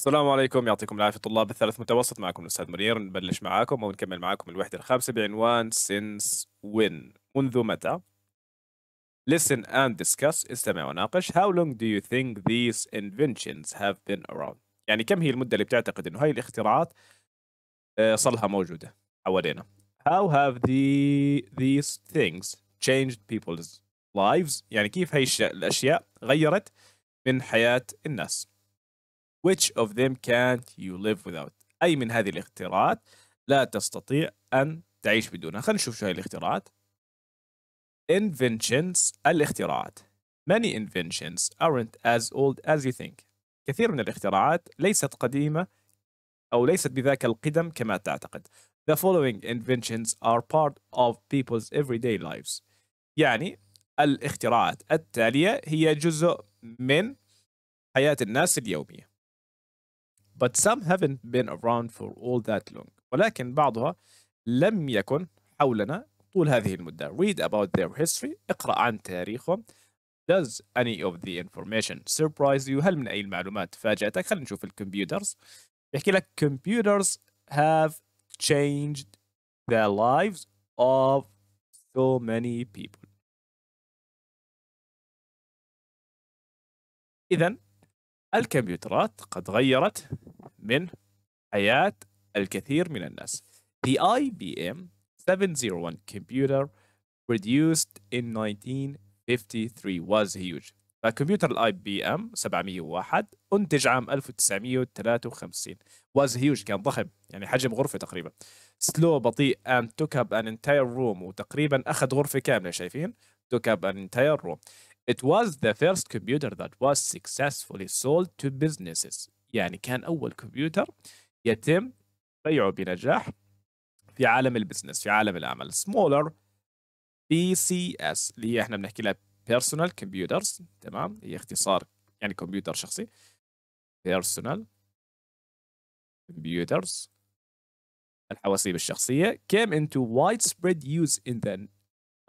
السلام عليكم يعطيكم العافية طلاب الثالث متوسط معكم الأستاذ منير نبلش معاكم أو نكمل معاكم الوحدة الخامسة بعنوان since when منذ متى Listen and discuss استمع وناقش How long do you think these inventions have been around يعني كم هي المدة اللي بتعتقد أنه هاي الاختراعات آه، صار لها موجودة حوالينا How have the, these things changed people's lives يعني كيف هاي الأشياء غيرت من حياة الناس which of them can't you live without أي من هذه الاختيارات لا تستطيع أن تعيش بدونها خلينا نشوف شو هي الاختيارات inventions الاختراعات many inventions aren't as old as you think كثير من الاختراعات ليست قديمة أو ليست بذاك القدم كما تعتقد The following inventions are part of people's everyday lives يعني الاختراعات التالية هي جزء من حياة الناس اليومية but some haven't been around for all that long ولكن بعضها لم يكن حولنا طول هذه المدة read about their history اقرأ عن تاريخهم does any of the information surprise you هل من أي المعلومات فاجأتك خلينا نشوف الكمبيوترز يحكي لك computers have changed the lives of so many people إذا الكمبيوترات قد غيرت من حياة الكثير من الناس. The IBM 701 computer produced in 1953 was huge. فكمبيوتر الاي بي ام 701 انتج عام 1953 was huge كان ضخم يعني حجم غرفه تقريبا slow بطيء and took up an entire room وتقريبا اخذ غرفه كامله شايفين took up an entire room it was the first computer that was successfully sold to businesses يعني كان أول كمبيوتر يتم بيعه بنجاح في عالم البزنس في عالم العمل سمولر بي سي اس اللي هي احنا بنحكي لها بيرسونال كمبيوترز تمام هي اختصار يعني كمبيوتر شخصي بيرسونال كمبيوترز الحواسيب الشخصية came into widespread use in the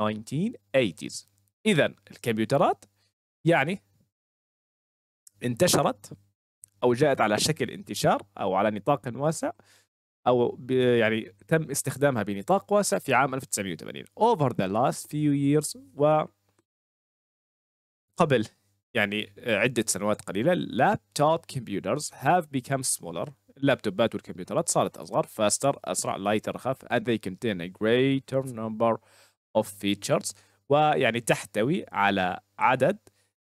1980s إذا الكمبيوترات يعني انتشرت او جاءت على شكل انتشار او على نطاق واسع او يعني تم استخدامها بنطاق واسع في عام 1980 over the last few years و قبل يعني عدة سنوات قليلة لابتوب كمبيوترز have become smaller اللابتوبات والكمبيوترات صارت أصغر faster أسرع لايتر أخف and they contain a greater number of features ويعني تحتوي على عدد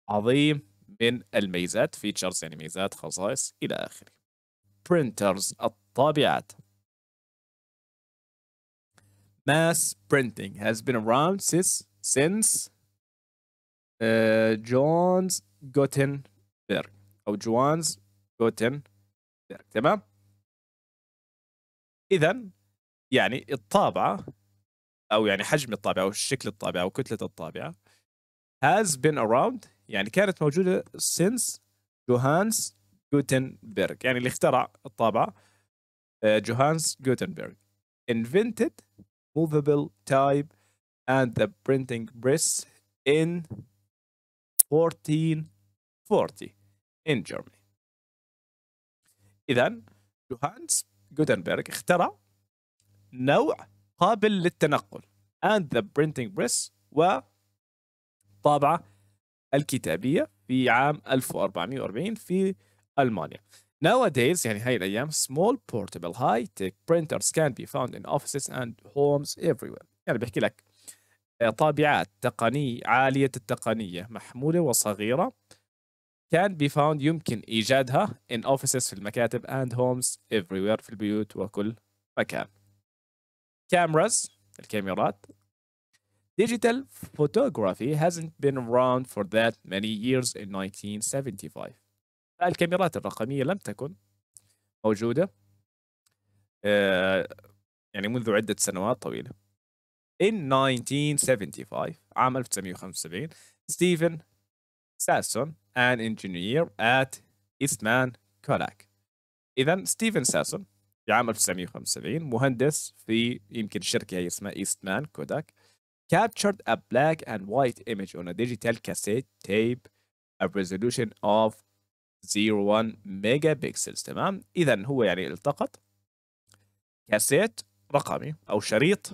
عظيم من الميزات فيتشرز يعني ميزات خصائص إلى آخره printers الطابعات mass printing has been around since since uh, جوتن جوتنبرغ أو جوانز جوتنبرغ تمام إذا يعني الطابعة أو يعني حجم الطابعة أو شكل الطابعة أو كتلة الطابعة has been around يعني كانت موجوده سينس جوهانس جوتنبرغ يعني اللي اخترع الطابعه جوهانس آه، جوتنبرغ invented movable type and the printing press in 1440 in Germany. إذا جوهانس جوتنبرغ اخترع نوع قابل للتنقل and the printing press و طابعه الكتابية في عام 1440 في ألمانيا. Nowadays يعني هاي الأيام small portable high tech printers can be found in offices and homes everywhere. يعني بحكي لك آه، طابعات تقنية عالية التقنية محمولة وصغيرة can be found يمكن إيجادها in offices في المكاتب and homes everywhere في البيوت وكل مكان. cameras الكاميرات Digital photography hasn't been around for that many years in 1975 الكاميرات الرقمية لم تكن موجودة آه، يعني منذ عدة سنوات طويلة In 1975 عام 1975 ستيفن ساسون an engineer at Eastman Kodak إذا ستيفن ساسون في عام 1975 مهندس في يمكن شركة هي اسمها إيستمان كوداك captured a black and white image on a digital cassette tape a resolution of 0.1 megapixels تمام إذا هو يعني التقط كاسيت رقمي أو شريط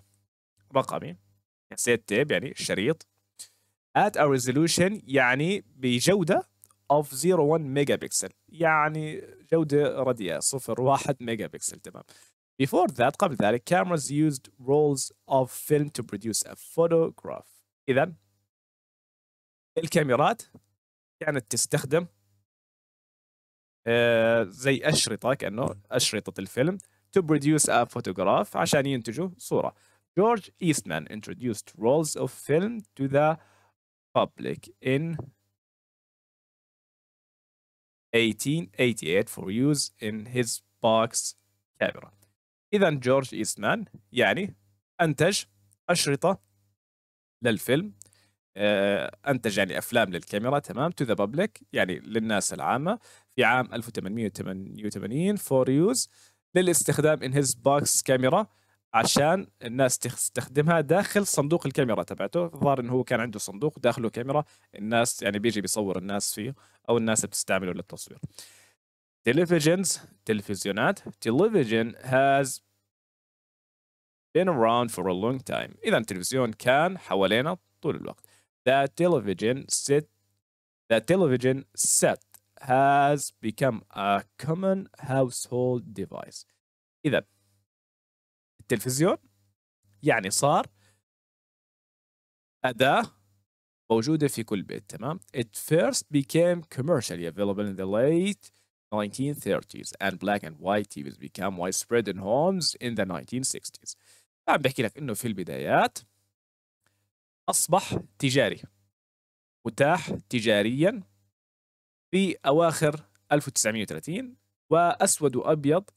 رقمي كاسيت تيب يعني شريط at a resolution يعني بجودة of 0.1 megapixel يعني جودة رديئة 0.1 megapixel تمام Before that قبل ذلك cameras used rolls of film to produce a photograph إذا الكاميرات كانت تستخدم زي أشرطة كأنه أشرطة الفيلم to produce a photograph عشان ينتجوا صورة George Eastman introduced rolls of film to the public in 1888 for use in his box camera إذا جورج إيستمان يعني أنتج أشرطة للفيلم آه، أنتج يعني أفلام للكاميرا تمام تو ذا بابليك يعني للناس العامة في عام 1888 فور يوز للاستخدام ان هيز بوكس كاميرا عشان الناس تستخدمها داخل صندوق الكاميرا تبعته الظاهر انه هو كان عنده صندوق داخله كاميرا الناس يعني بيجي بيصور الناس فيه او الناس بتستعمله للتصوير televisions, televisionat, television has been around for a long time. إذا التلفزيون كان حوالينا طول الوقت. The television set that television set has become a common household device. إذا التلفزيون يعني صار أداة موجودة في كل بيت تمام. It first became commercially available in the late 1930s and black and white TVs became widespread in homes in the 1960s عم بحكي لك انه في البدايات اصبح تجاري متاح تجاريا في اواخر 1930 واسود وابيض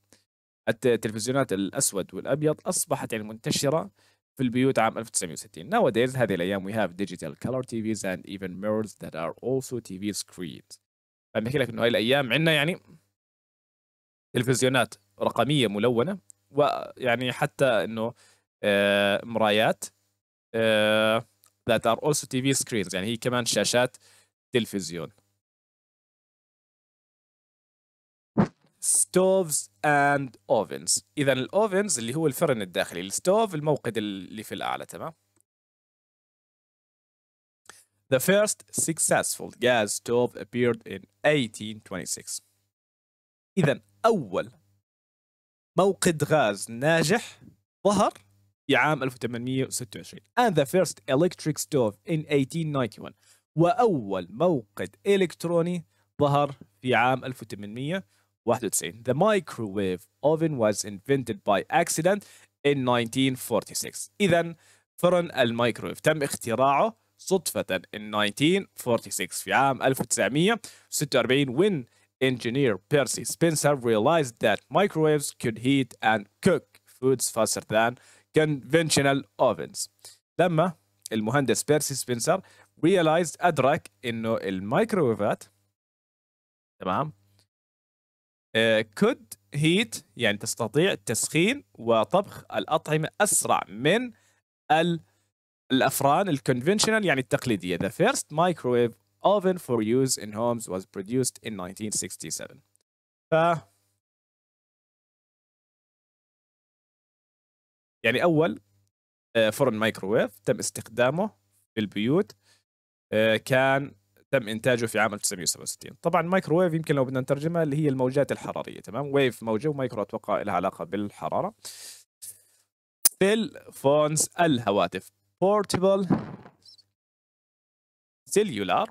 التلفزيونات الاسود والابيض اصبحت يعني منتشره في البيوت عام 1960 nowadays هذه الايام we have digital color TVs and even mirrors that are also TV screens بنحكي لك انه هاي الايام عندنا يعني تلفزيونات رقميه ملونه ويعني حتى انه آه، مرايات ذات آه، that are also TV screens يعني هي كمان شاشات تلفزيون ستوفز اند اوفنز اذا الاوفنز اللي هو الفرن الداخلي الستوف الموقد اللي في الاعلى تمام The first successful gas stove appeared in 1826 إذا أول موقد غاز ناجح ظهر في عام 1826 and the first electric stove in 1891 وأول موقد إلكتروني ظهر في عام 1891 The microwave oven was invented by accident in 1946 إذن فرن الميكرويف تم اختراعه صدفة in 1946 في عام 1946 when engineer Percy Spencer realized that microwaves could heat and cook foods faster than conventional ovens لما المهندس بيرسي سبنسر realized أدرك إنه الميكروويفات تمام uh, could heat يعني تستطيع تسخين وطبخ الأطعمة أسرع من ال الافران الكونفنشنال يعني التقليديه the first microwave oven for use in homes was produced in 1967 ف يعني اول آه، فرن مايكروويف تم استخدامه في البيوت آه، كان تم انتاجه في عام 1967 طبعا مايكروويف يمكن لو بدنا نترجمها اللي هي الموجات الحراريه تمام ويف موجه ومايكرو اتوقع لها علاقه بالحراره فونز الهواتف portable cellular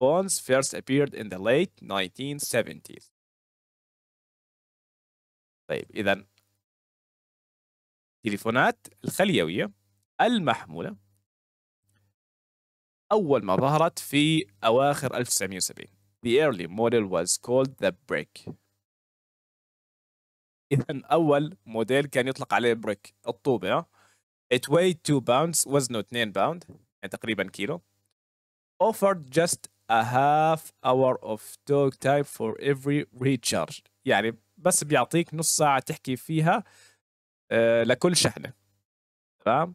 phones first appeared in the late 1970s. طيب إذا التليفونات الخليوية المحمولة أول ما ظهرت في أواخر 1970 The early model was called the brick إذا أول موديل كان يطلق عليه بريك الطوبة It weighed 2 pounds وزنه 2 باوند يعني تقريبا كيلو offered just a half hour of talk time for every recharge يعني بس بيعطيك نص ساعة تحكي فيها آه، لكل شحنة تمام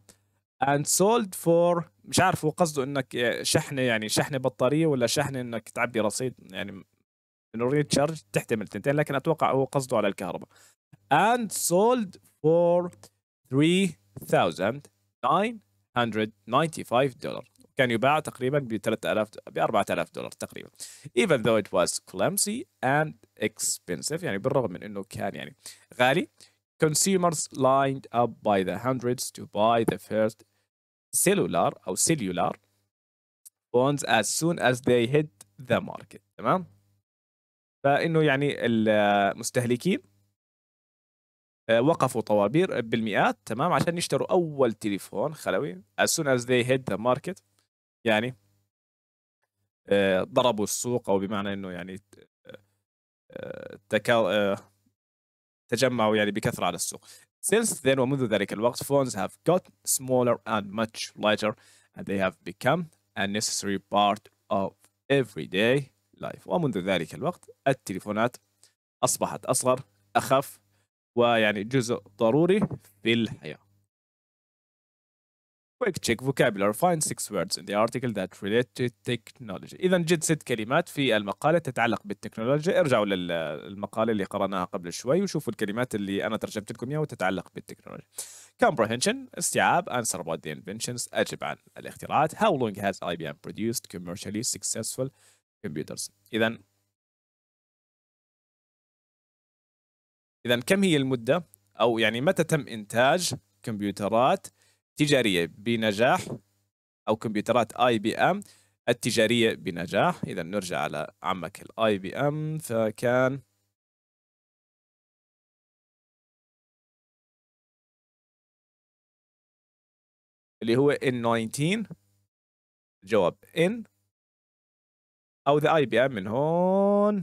and sold for مش عارف هو قصده انك آه، شحنة يعني شحنة بطارية ولا شحنة انك تعبي رصيد يعني انه ريتشارج تحتمل تنتين لكن اتوقع هو قصده على الكهرباء and sold for 3 thousand nine hundred ninety five dollar كان يباع تقريبا ب 3000 ب 4000 دولار تقريبا even though it was clumsy and expensive يعني بالرغم من انه كان يعني غالي consumers lined up by the hundreds to buy the first cellular او cellular phones as soon as they hit the market تمام فانه يعني المستهلكين آه، وقفوا طوابير بالمئات تمام عشان يشتروا اول تليفون خلوي as soon as they hit the market يعني آه، ضربوا السوق او بمعنى انه يعني آه، تجمعوا يعني بكثره على السوق. Since then ومنذ ذلك الوقت phones have got smaller and much lighter and they have become a necessary part of everyday life. ومنذ ذلك الوقت التليفونات أصبحت أصغر أخف ويعني جزء ضروري في الحياة. Quick check vocabulary find six words in the article that relate to technology. إذا جد ست كلمات في المقالة تتعلق بالتكنولوجيا، ارجعوا للمقالة اللي قرأناها قبل شوي وشوفوا الكلمات اللي أنا ترجمت لكم إياها وتتعلق بالتكنولوجيا. Comprehension استيعاب answer about the inventions أجب عن الاختراعات. How long has IBM produced commercially successful computers؟ إذا اذا كم هي المده او يعني متى تم انتاج كمبيوترات تجاريه بنجاح او كمبيوترات اي بي ام التجاريه بنجاح اذا نرجع على عمك الاي بي ام فكان اللي هو ان 19 جواب ان او ذا اي بي ام من هون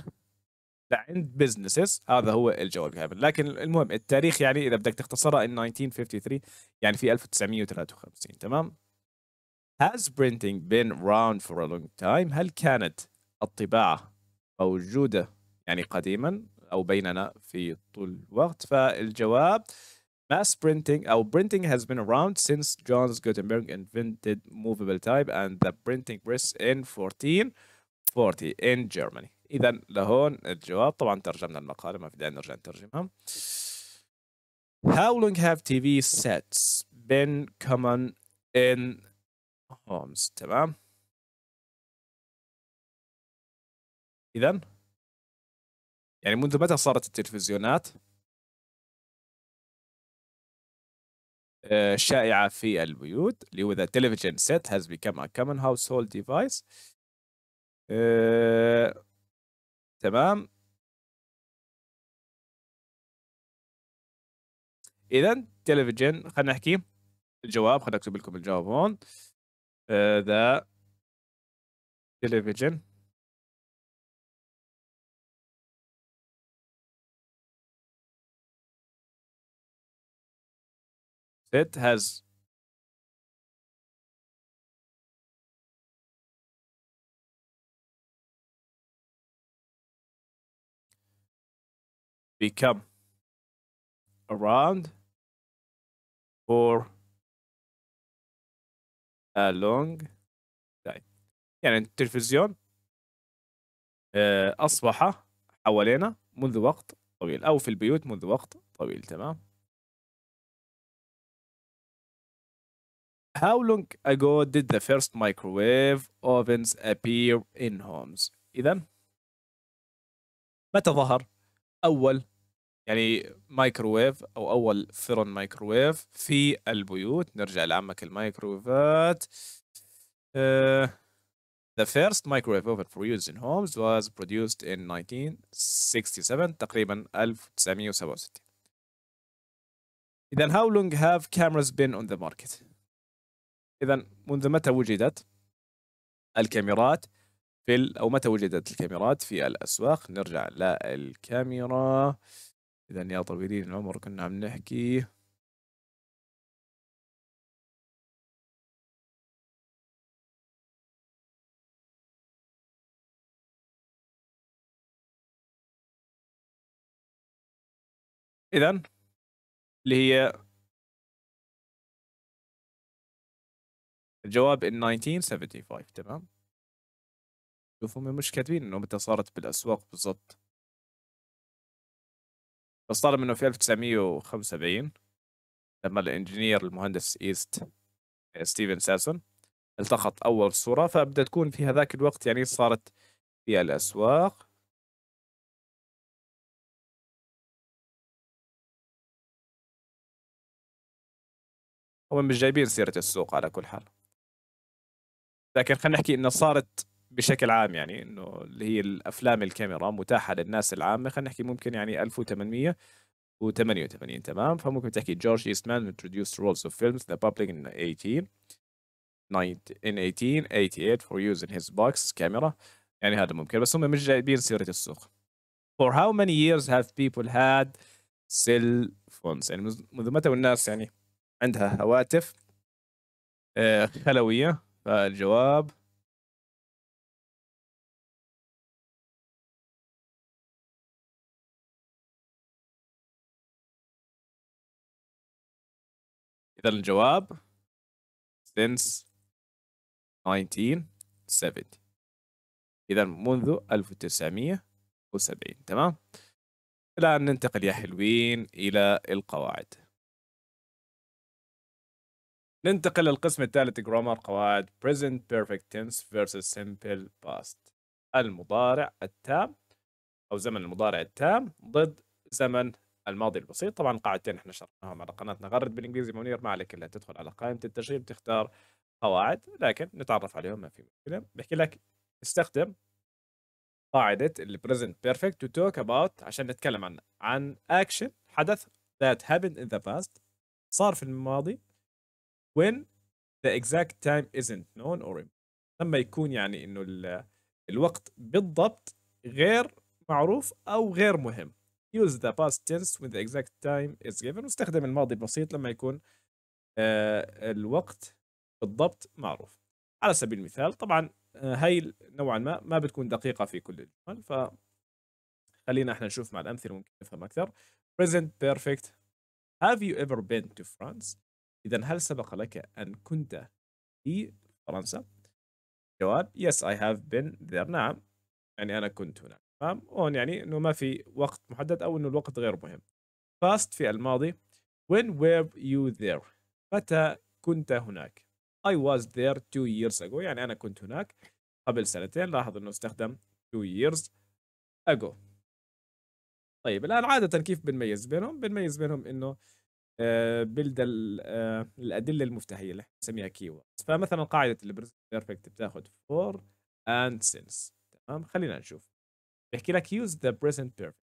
عند بزنسز هذا هو الجواب كامل لكن المهم التاريخ يعني اذا بدك تختصرها in 1953 يعني في 1953 تمام Has printing been around for a long time هل كانت الطباعة موجودة يعني قديما أو بيننا في طول الوقت فالجواب mass printing أو printing has been around since John Gutenberg invented movable type and the printing press in 1440 in Germany اذا لهون الجواب طبعا ترجمنا المقاله ما في داعي نرجع نترجمها How long have TV sets been common in homes تمام اذا يعني منذ متى صارت التلفزيونات آه، شائعة في البيوت اللي هو the television set has become a common household device آه، تمام اذا تلفزيون خلينا نحكي الجواب خلينا اكتب لكم الجواب هون آه، ذا تلفزيون It has become around for a long time يعني التلفزيون أصبح حوالينا منذ وقت طويل أو في البيوت منذ وقت طويل تمام How long ago did the first microwave ovens appear in homes؟ إذا متى ظهر أول يعني مايكروويف او اول فرن مايكروويف في البيوت نرجع لعمك المايكروويفات آه، The first microwave oven for use in homes was produced in 1967 تقريبا 1967 إذا how long have cameras been on the market؟ إذا منذ متى وجدت الكاميرات في أو متى وجدت الكاميرات في الأسواق؟ نرجع للكاميرا إذا يا طويلين العمر كنا عم نحكي إذا اللي هي الجواب in 1975 تمام؟ شوفوا هم مش كاتبين انه متى صارت بالاسواق بالضبط بس طالما منه في 1975 لما الانجينير المهندس ايست آه، ستيفن ساسون التقط اول صوره فبدأت تكون في هذاك الوقت يعني صارت في الاسواق هم مش جايبين سيره السوق على كل حال لكن خلينا نحكي انه صارت بشكل عام يعني انه اللي هي الافلام الكاميرا متاحه للناس العامه خلينا نحكي ممكن يعني 1888 تمام فممكن تحكي جورج ايستمان introduced rules of films the public in 18 in 1888 for use in his box camera يعني هذا ممكن بس هم مش جايبين سيره السوق for how many years have people had cell phones يعني منذ متى والناس يعني عندها هواتف آه، خلويه فالجواب اذا الجواب since 1970 اذا منذ 1970 تمام الان ننتقل يا حلوين الى القواعد ننتقل للقسم الثالث جرامر قواعد present perfect tense versus simple past المضارع التام أو زمن المضارع التام ضد زمن الماضي البسيط طبعا قاعدتين احنا شرحناهم على قناتنا غرد بالانجليزي منير ما عليك الا تدخل على قائمه التشغيل تختار قواعد لكن نتعرف عليهم ما في مشكله بحكي لك استخدم قاعده البريزنت بيرفكت تو توك اباوت عشان نتكلم عن عن اكشن حدث that happened in the past صار في الماضي when the exact time isn't known or لما يكون يعني انه الوقت بالضبط غير معروف او غير مهم use the past tense when the exact time is given واستخدم الماضي البسيط لما يكون آه، الوقت بالضبط معروف على سبيل المثال طبعا آه، هاي نوعا ما ما بتكون دقيقة في كل الجمل ف خلينا احنا نشوف مع الأمثلة ممكن نفهم أكثر present perfect have you ever been to France إذا هل سبق لك أن كنت في فرنسا؟ جواب yes I have been there نعم يعني أنا كنت هناك تمام اون يعني انه ما في وقت محدد او انه الوقت غير مهم فاست في الماضي when were you there متى كنت هناك I was there two years ago يعني انا كنت هناك قبل سنتين لاحظ انه استخدم two years ago طيب الان عاده كيف بنميز بينهم بنميز بينهم انه بلد آه، آه، الادله المفتاحيه اللي نسميها keywords فمثلا قاعده البرفكت بيرفكت بتاخذ for and since تمام خلينا نشوف بيحكي لك use the present perfect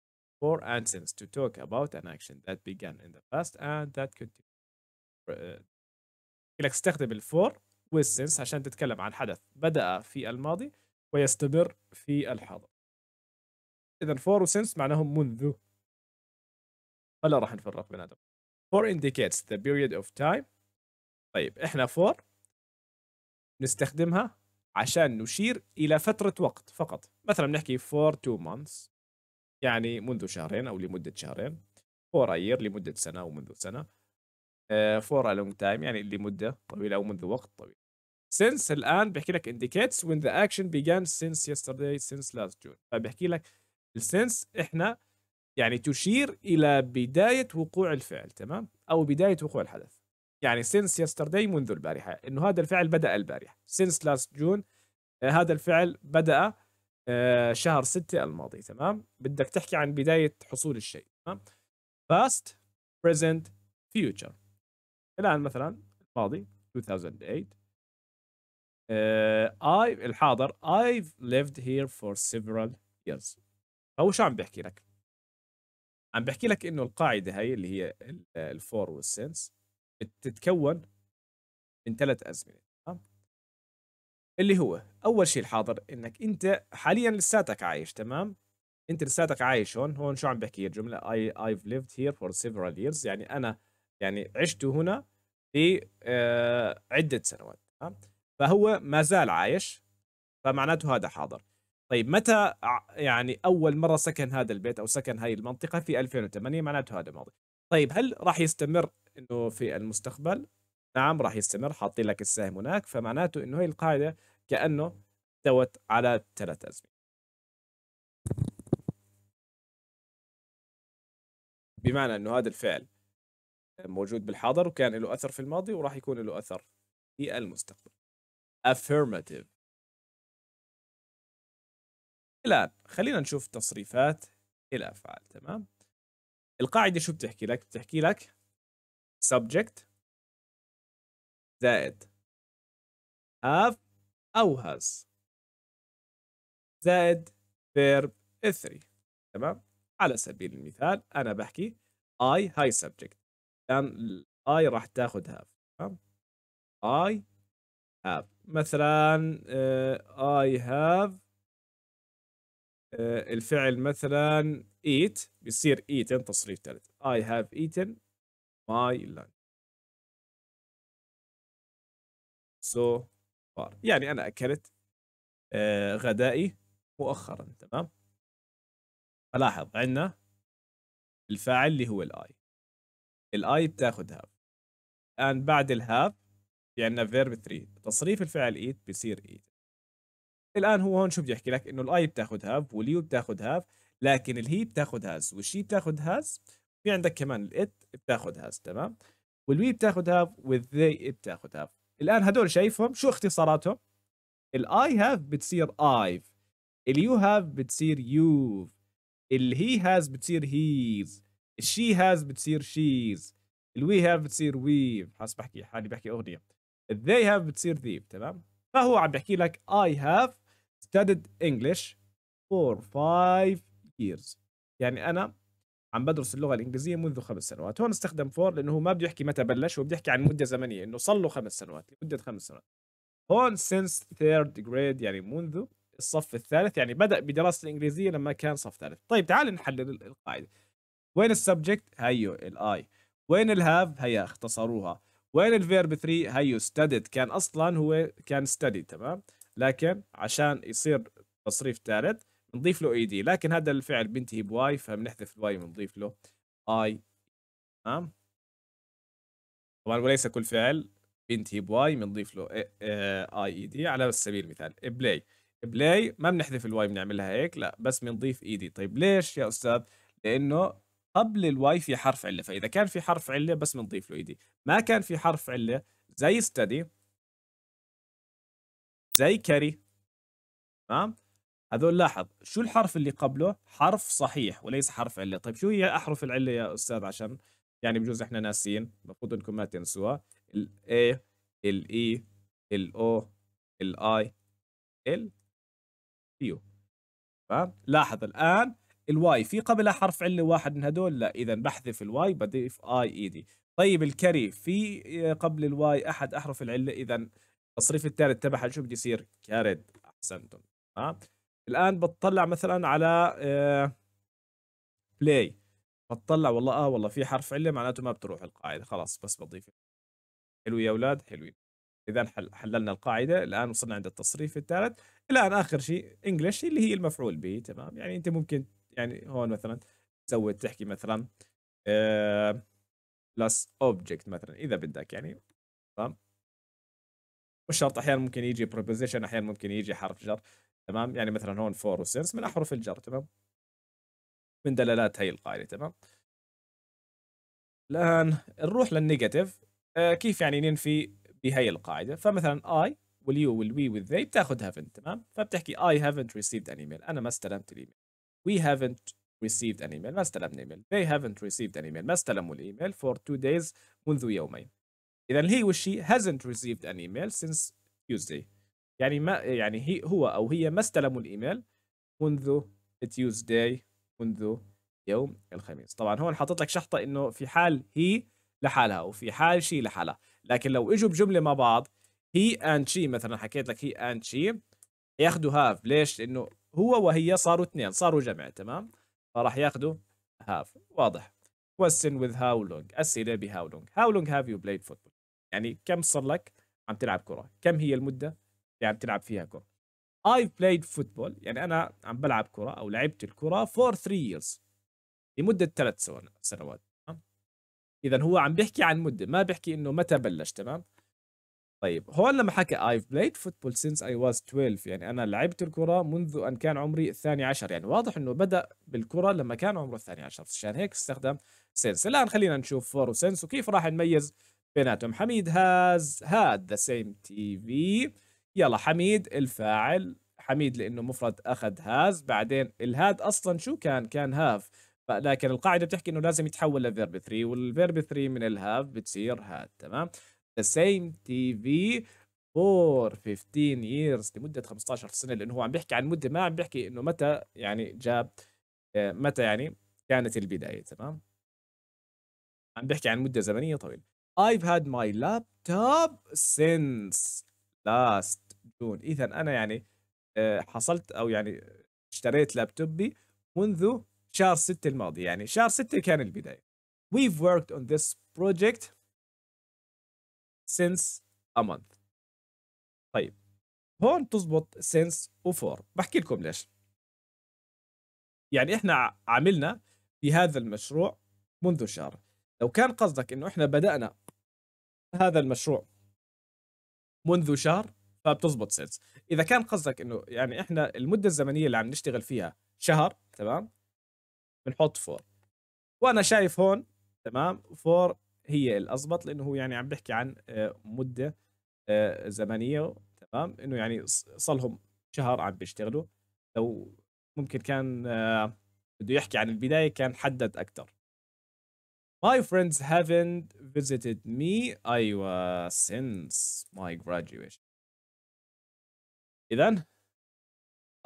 for and since to talk about an action that began in the past and that continued بيحكي لك استخدم for with since عشان تتكلم عن حدث بدأ في الماضي ويستمر في الحاضر إذا for و since معناهم منذ ولا راح نفرق هذا. for indicates the period of time طيب احنا for نستخدمها عشان نشير إلى فترة وقت فقط مثلا نحكي for two months يعني منذ شهرين أو لمدة شهرين for a year لمدة سنة أو منذ سنة uh, for a long time يعني لمدة طويلة أو منذ وقت طويل since الآن بيحكي لك indicates when the action began since yesterday since last June فبيحكي لك السنس إحنا يعني تشير إلى بداية وقوع الفعل تمام أو بداية وقوع الحدث يعني سينس يسترداي منذ البارحة إنه هذا الفعل بدأ البارحة سينس لاست جون هذا الفعل بدأ آه، شهر ستة الماضي تمام بدك تحكي عن بداية حصول الشيء تمام past present future الآن مثلا الماضي 2008 آه I الحاضر I've lived here for several years هو شو عم بيحكي لك عم بيحكي لك انه القاعدة هي اللي هي الفور والسنس بتتكون من ثلاث ازمنه تمام اللي هو اول شيء الحاضر انك انت حاليا لساتك عايش تمام انت لساتك عايش هون هون شو عم بحكي الجمله I I've lived here for several years يعني انا يعني عشت هنا في آه عده سنوات تمام فهو ما زال عايش فمعناته هذا حاضر طيب متى يعني اول مره سكن هذا البيت او سكن هاي المنطقه في 2008 معناته هذا ماضي طيب هل راح يستمر انه في المستقبل؟ نعم راح يستمر حاطين لك السهم هناك فمعناته انه هي القاعده كانه توت على ثلاث ازمنه. بمعنى انه هذا الفعل موجود بالحاضر وكان له اثر في الماضي وراح يكون له اثر في المستقبل. affirmative الان خلينا نشوف تصريفات الافعال تمام؟ القاعده شو بتحكي لك بتحكي لك subject زائد have او has زائد verb 3 تمام على سبيل المثال انا بحكي I هاي subject كان I راح تاخذ have تمام I have مثلا uh, I have uh, الفعل مثلا eat بيصير eaten يعني تصريف ثالث I have eaten my lunch so far يعني أنا أكلت آه، غدائي مؤخرا تمام فلاحظ عندنا الفاعل اللي هو الاي الاي بتاخذ هاف الان بعد الهاف في عندنا فيرب 3 تصريف الفعل eat بيصير eat الان هو هون شو بيحكي لك انه الاي بتاخذ هاف واليو بتاخذ هاف لكن الهي بتاخذ هاز والشي بتاخذ هاز في عندك كمان الات بتاخذ هاز تمام والوي بتاخذ هاف والذي بتاخذ هاف الان هدول شايفهم شو اختصاراتهم الاي هاف بتصير ايف اليو هاف بتصير يوف الهي هاز بتصير هيز الشي هاز بتصير شيز الوي هاف بتصير ويف حاسس بحكي حالي بحكي اغنيه الذي هاف بتصير ذيب تمام فهو عم بحكي لك اي هاف studied English for five years يعني انا عم بدرس اللغه الانجليزيه منذ خمس سنوات هون استخدم فور لانه هو ما بده يحكي متى بلش هو بده يحكي عن مده زمنيه انه صار له خمس سنوات لمده خمس سنوات هون since third grade يعني منذ الصف الثالث يعني بدأ بدراسة الإنجليزية لما كان صف ثالث طيب تعال نحلل القاعدة وين السبجكت هيو الاي وين الهاف هيا اختصروها وين الفيرب 3 هيو ستديد كان أصلا هو كان study تمام لكن عشان يصير تصريف ثالث نضيف له اي دي لكن هذا الفعل بينتهي بواي فبنحذف الواي بنضيف له اي تمام طبعا وليس كل فعل بينتهي بواي بنضيف له اي اي دي على سبيل المثال بلاي بلاي ما بنحذف الواي بنعملها هيك لا بس بنضيف اي e دي طيب ليش يا استاذ لانه قبل الواي في حرف عله فاذا كان في حرف عله بس بنضيف له اي e دي ما كان في حرف عله زي ستدي زي كاري تمام هذول لاحظ شو الحرف اللي قبله حرف صحيح وليس حرف عله طيب شو هي احرف العله يا استاذ عشان يعني بجوز احنا ناسين المفروض انكم ما تنسوها ال A ال E ال O ال I ال U تمام لاحظ الان الواي في قبلها حرف عله واحد من هذول لا اذا بحذف الواي بضيف اي اي دي طيب الكري في قبل الواي احد احرف العله اذا التصريف الثالث تبعها شو بده يصير كارد احسنتم تمام الان بتطلع مثلا على بلاي آه، بتطلع والله اه والله في حرف عله معناته ما بتروح القاعده خلاص بس بضيف حلو يا اولاد حلوين اذا حل حللنا القاعده الان وصلنا عند التصريف الثالث الان اخر شيء انجلش اللي هي المفعول به تمام يعني انت ممكن يعني هون مثلا تسوي تحكي مثلا بلس آه، اوبجكت مثلا اذا بدك يعني تمام مش شرط احيانا ممكن يجي بروبوزيشن احيانا ممكن يجي حرف جر تمام يعني مثلا هون فور وسيرس من احرف الجر تمام من دلالات هاي القاعده تمام الان نروح للنيجاتيف آه كيف يعني ننفي بهي القاعده فمثلا اي واليو والوي والذي بتاخذ هافنت تمام فبتحكي اي هافنت ريسيفد ان ايميل انا ما استلمت الايميل وي هافنت received an email ما استلمنا ايميل they haven't received an email ما استلموا الايميل for two days منذ يومين اذا هي وشي hasn't received an email since Tuesday يعني ما يعني هي هو أو هي ما استلموا الإيميل منذ تيوزداي منذ يوم الخميس طبعا هون حاطط لك شحطة إنه في حال هي لحالها وفي حال شي لحالها لكن لو اجوا بجملة مع بعض هي اند شي مثلا حكيت لك هي اند شي ياخذوا هاف ليش؟ لأنه هو وهي صاروا اثنين صاروا جمع تمام فراح ياخذوا هاف واضح question with how long أسئلة ب how long how long have you played football يعني كم صار لك عم تلعب كرة كم هي المدة يعني بتلعب فيها كرة I played football يعني أنا عم بلعب كرة أو لعبت الكرة for three years لمدة ثلاث سنوات تمام إذا هو عم بيحكي عن مدة ما بيحكي إنه متى بلش تمام طيب هون لما حكى I've played football since I was 12 يعني أنا لعبت الكرة منذ أن كان عمري 12 يعني واضح إنه بدأ بالكرة لما كان عمره 12 عشان هيك استخدم since الآن خلينا نشوف for و since وكيف راح نميز بيناتهم حميد has had the same TV يلا حميد الفاعل حميد لانه مفرد اخذ هاز بعدين الهاد اصلا شو كان كان هاف لكن القاعده بتحكي انه لازم يتحول لفيرب 3 والفيرب 3 من الهاف بتصير هاد تمام the same TV for 15 years لمده 15 سنه لانه هو عم بيحكي عن مده ما عم بيحكي انه متى يعني جاب آه، متى يعني كانت البدايه تمام عم بيحكي عن مده زمنيه طويله I've had my laptop since لاست جون اذا انا يعني آه، حصلت او يعني اشتريت لابتوبي منذ شهر 6 الماضي يعني شهر 6 كان البدايه we've worked on this project since a month طيب هون تزبط since و بحكي لكم ليش يعني احنا عملنا في هذا المشروع منذ شهر لو كان قصدك انه احنا بدأنا هذا المشروع منذ شهر فبتزبط سيلز اذا كان قصدك انه يعني احنا المده الزمنيه اللي عم نشتغل فيها شهر تمام بنحط فور وانا شايف هون تمام فور هي الاضبط لانه هو يعني عم بحكي عن آه، مده آه، زمنيه تمام انه يعني صار لهم شهر عم بيشتغلوا لو ممكن كان آه، بده يحكي عن البدايه كان حدد اكثر My friends haven't visited me أيوة since my graduation إذا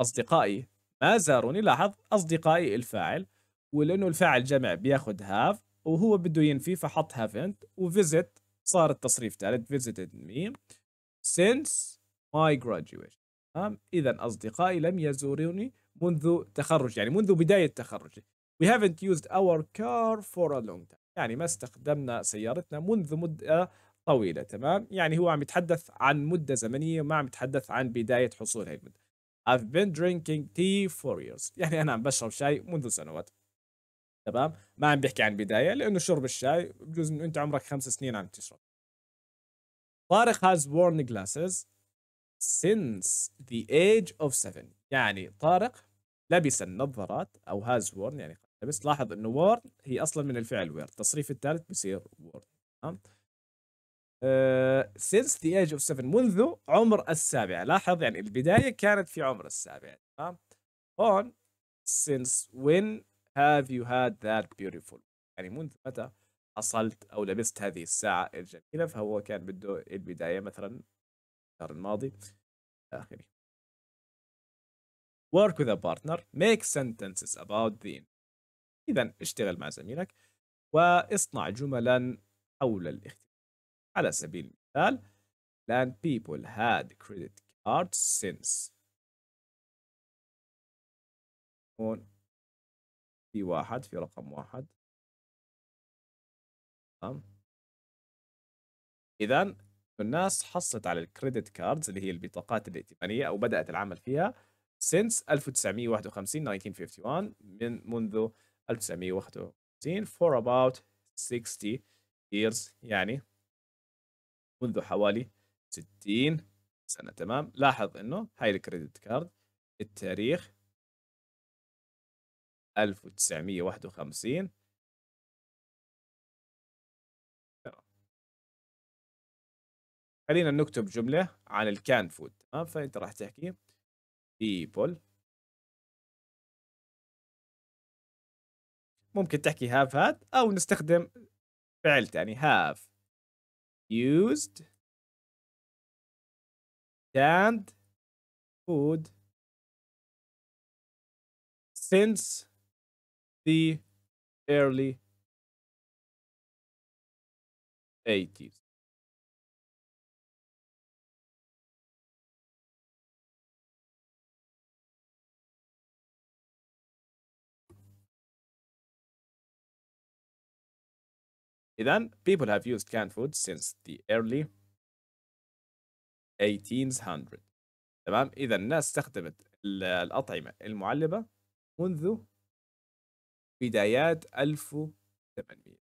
أصدقائي ما زاروني لاحظ أصدقائي الفاعل ولأنه الفاعل جمع بياخد هاف وهو بده ينفي فحط haven't وvisit صار التصريف ثالث visited me since my graduation تمام إذا أصدقائي لم يزوروني منذ تخرج يعني منذ بداية تخرجي We haven't used our car for a long time يعني ما استخدمنا سيارتنا منذ مدة طويلة تمام يعني هو عم يتحدث عن مدة زمنية ما عم يتحدث عن بداية حصول هاي المدة I've been drinking tea for years يعني أنا عم بشرب شاي منذ سنوات تمام ما عم بحكي عن بداية لأنه شرب الشاي بجوز إنه أنت عمرك خمس سنين عم تشرب طارق has worn glasses since the age of seven يعني طارق لبس النظارات أو has worn يعني بس تلاحظ انه وورد هي اصلا من الفعل وير التصريف الثالث بصير وورد تمام سينس ذا ايج اوف 7 منذ عمر السابعه لاحظ يعني البدايه كانت في عمر السابعه تمام هون since when have you had that beautiful يعني منذ متى حصلت او لبست هذه الساعه الجميله فهو كان بده البدايه مثلا الشهر الماضي اخره work with a partner make sentences about the إذا اشتغل مع زميلك واصنع جملا حول الاختبار على سبيل المثال لان people had credit cards since هون في واحد في رقم واحد تمام إذا الناس حصلت على الكريدت كاردز اللي هي البطاقات الائتمانية أو بدأت العمل فيها since 1951 1951 من منذ 1951 for about 60 years يعني منذ حوالي 60 سنة تمام لاحظ انه هاي الكريدت كارد التاريخ 1951 خلينا نكتب جملة عن الكان فود تمام فأنت راح تحكي people ممكن تحكي هاف هاد او نستخدم فعل تاني هاف used canned food since the early 80s إذا people have used canned food since the early 1800 تمام إذا الناس استخدمت الأطعمة المعلبة منذ بدايات 1800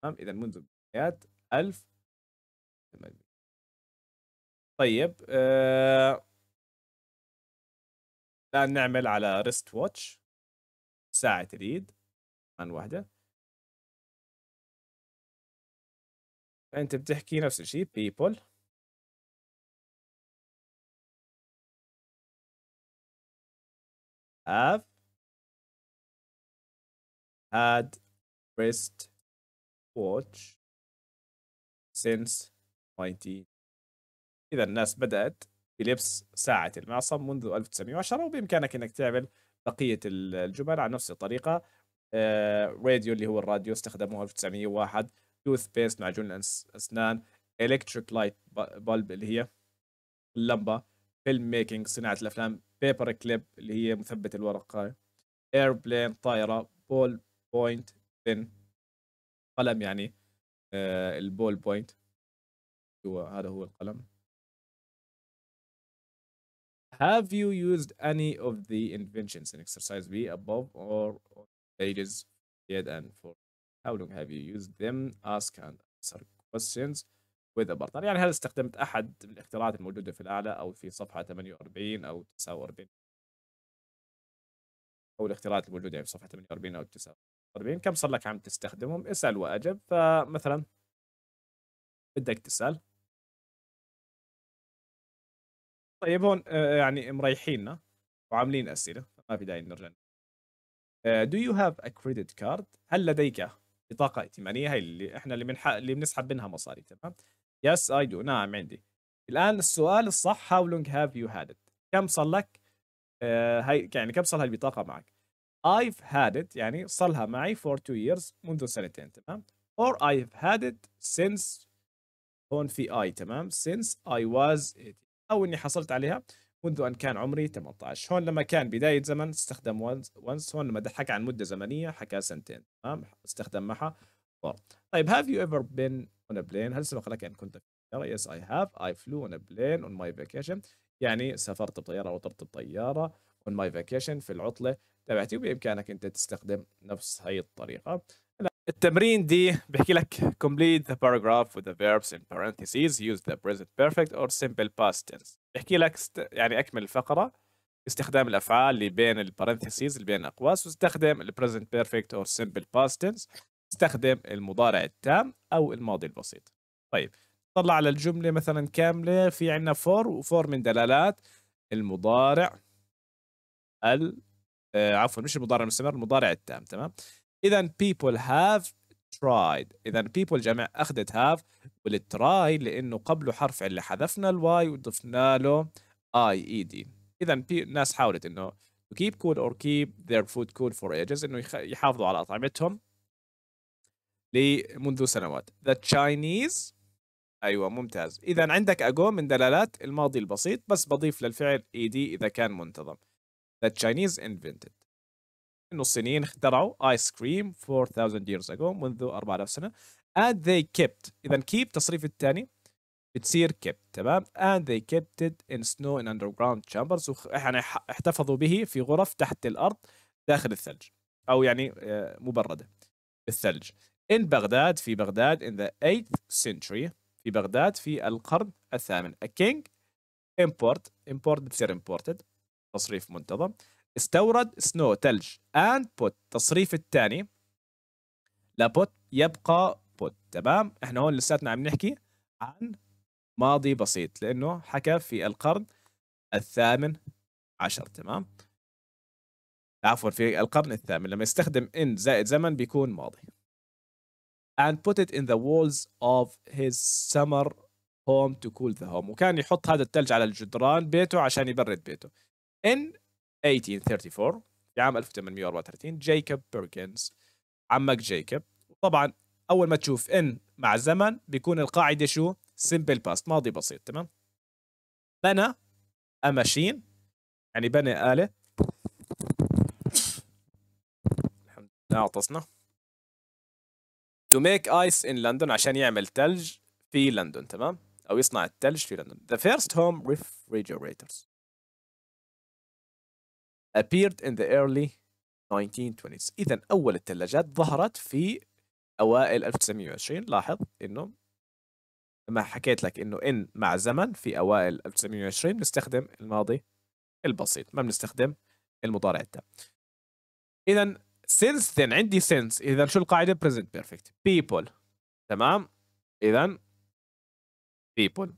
تمام إذا منذ بدايات 1800 طيب آه... الآن نعمل على ريست واتش ساعة اليد عن واحدة فانت بتحكي نفس الشيء people have had best watch since 19 إذا الناس بدأت بلبس ساعة المعصم منذ 1910 وبإمكانك أنك تعمل بقية الجمل على نفس الطريقة راديو آه، اللي هو الراديو استخدموه 1901 توث بيست معجون الأسنان إلكتريك لايت بلب اللي هي اللمبة فيلم ميكينج صناعة الأفلام بيبر كليب اللي هي مثبت الورقة ايربلين طائرة بول بوينت بن قلم يعني آه البول بوينت هو هذا هو القلم Have you used any of the inventions in exercise B above or on pages 8 and 4? How long have you used them? Ask and answer questions with a partner يعني هل استخدمت أحد من الاختيارات الموجودة في الأعلى أو في صفحة 48 أو 49 أو الاختيارات الموجودة يعني في صفحة 48 أو 49 كم صار لك عم تستخدمهم؟ اسأل وأجب فمثلا بدك تسأل طيب هون آه، يعني مريحيننا وعاملين أسئلة ما في داعي نرجع Uh, do you have a credit card? هل لديك بطاقه ائتمانيه هي اللي احنا اللي بنح... اللي بنسحب منها مصاري تمام يس اي دو نعم عندي الان السؤال الصح هاو لونج هاف يو هاد ات كم صار لك آه هي يعني كم صار هالبطاقه معك I've had it يعني صار لها معي for two years منذ سنتين تمام or I've had it since هون في I تمام since I was 18 أو إني حصلت عليها منذ أن كان عمري 18 هون لما كان بداية زمن استخدم once هون لما حكى عن مدة زمنية حكى سنتين تمام استخدم معها for طيب have you ever been on a plane هل سبق لك أن كنت في طيارة yes I have I flew on a plane on my vacation يعني سافرت بطيارة وطرت بطيارة on my vacation في العطلة تبعتي وبإمكانك أنت تستخدم نفس هي الطريقة التمرين دي بحكي لك complete the paragraph with the verbs in parentheses use the present perfect or simple past tense بحكي لك است... يعني اكمل الفقره استخدام الافعال اللي بين البارنثيسيز اللي بين الاقواس واستخدم البريزنت بيرفكت اور سمبل باستنس استخدم المضارع التام او الماضي البسيط طيب طلع على الجمله مثلا كامله في عندنا فور وفور من دلالات المضارع ال آه، عفوا مش المضارع المستمر المضارع التام تمام اذا people have tried اذا people جمع اخذت هاف والتراي لانه قبله حرف اللي حذفنا الواي وضفنا له اي اي دي اذا ناس حاولت انه to keep cool or keep their food cool for ages انه يحافظوا على اطعمتهم منذ سنوات the Chinese ايوه ممتاز اذا عندك اجو من دلالات الماضي البسيط بس بضيف للفعل اي e دي اذا كان منتظم the Chinese invented انه الصينيين اخترعوا ايس كريم 4000 years ago منذ 4000 سنه and they kept اذا keep تصريف الثاني بتصير kept تمام and they kept it in snow in underground chambers يعني احتفظوا به في غرف تحت الارض داخل الثلج او يعني آه، مبرده بالثلج in بغداد في بغداد in the 8th century في بغداد في القرن الثامن a king import import بتصير imported تصريف منتظم استورد سنو ثلج اند بوت تصريف الثاني لبوت يبقى بوت تمام احنا هون لساتنا عم نحكي عن ماضي بسيط لانه حكى في القرن الثامن عشر تمام عفوا في القرن الثامن لما يستخدم ان زائد زمن بيكون ماضي and put it in the walls of his summer home to cool the home وكان يحط هذا الثلج على الجدران بيته عشان يبرد بيته in 1834 في عام 1834 جايكوب بيركنز عمك جايكوب طبعا اول ما تشوف ان مع زمن بيكون القاعده شو سمبل باست ماضي بسيط تمام بنى اماشين يعني بنى اله الحمد لله عطسنا to make ice in London عشان يعمل ثلج في لندن تمام او يصنع الثلج في لندن the first home refrigerators appeared in the early 1920s إذا أول الثلاجات ظهرت في أوائل 1920 لاحظ إنه لما حكيت لك إنه إن مع زمن في أوائل 1920 بنستخدم الماضي البسيط ما بنستخدم المضارع التام إذا since then عندي since إذا شو القاعدة present perfect people تمام إذا people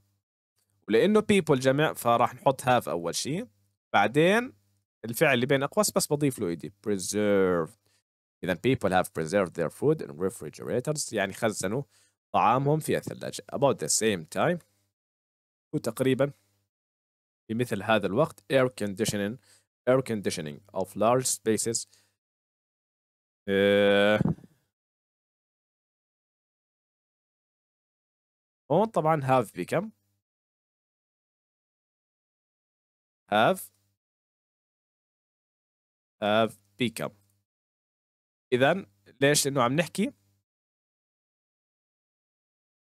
ولأنه people جمع فراح نحط have أول شيء بعدين الفعل اللي بين اقواس بس بضيف له ايدي preserved اذا people have preserved their food in refrigerators يعني خزنوا طعامهم في الثلاجة about the same time وتقريبا في مثل هذا الوقت air conditioning air conditioning of large spaces هون طبعا have become have بيك اب اذا ليش لانه عم نحكي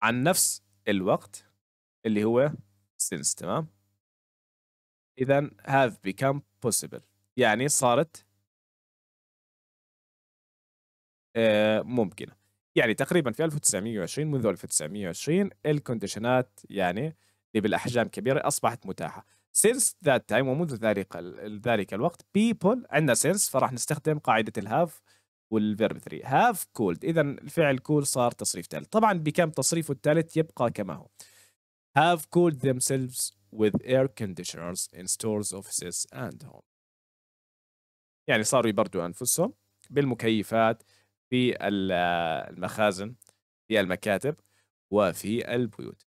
عن نفس الوقت اللي هو since تمام اذا have become possible يعني صارت آه، ممكنه يعني تقريبا في 1920 منذ 1920 الكونديشنات يعني اللي بالاحجام كبيره اصبحت متاحه since that time ومنذ ذلك ذلك الوقت people عندنا since فراح نستخدم قاعدة الهاف والفيرب 3 هاف كولد إذا الفعل كول cool صار تصريف ثالث طبعا بكم تصريفه الثالث يبقى كما هو have cooled themselves with air conditioners in stores, offices and home يعني صاروا يبردوا أنفسهم بالمكيفات في المخازن في المكاتب وفي البيوت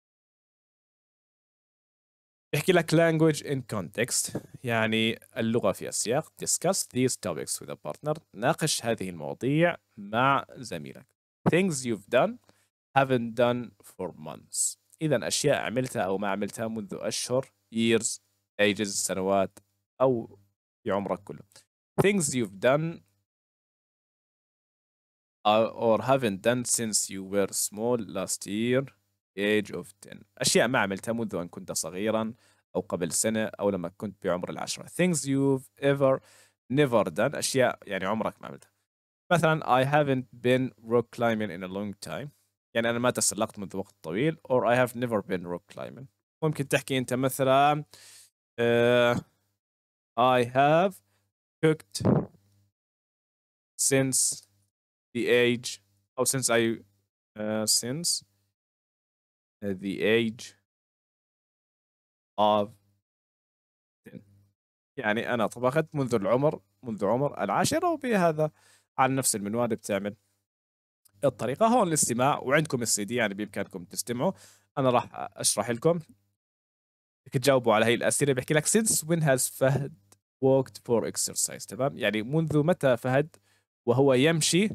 بيحكي لك language in context يعني اللغة في السياق discuss these topics with a partner ناقش هذه المواضيع مع زميلك things you've done haven't done for months إذا أشياء عملتها أو ما عملتها منذ أشهر years ages سنوات أو في عمرك كله things you've done or haven't done since you were small last year Age of 10 أشياء ما عملتها منذ أن كنت صغيرا أو قبل سنة أو لما كنت بعمر العشرة Things you've ever never done أشياء يعني عمرك ما عملتها مثلا I haven't been rock climbing in a long time يعني أنا ما تسلقت منذ وقت طويل or I have never been rock climbing ممكن تحكي أنت مثلا uh, I have cooked since the age أو since I uh, since Uh, the age of 10 يعني أنا طبخت منذ العمر منذ عمر العاشرة وبهذا على نفس المنوال بتعمل الطريقة هون الاستماع وعندكم السي دي يعني بإمكانكم تستمعوا أنا راح أشرح لكم تجاوبوا على هي الأسئلة بيحكي لك since when has فهد walked for exercise تمام يعني منذ متى فهد وهو يمشي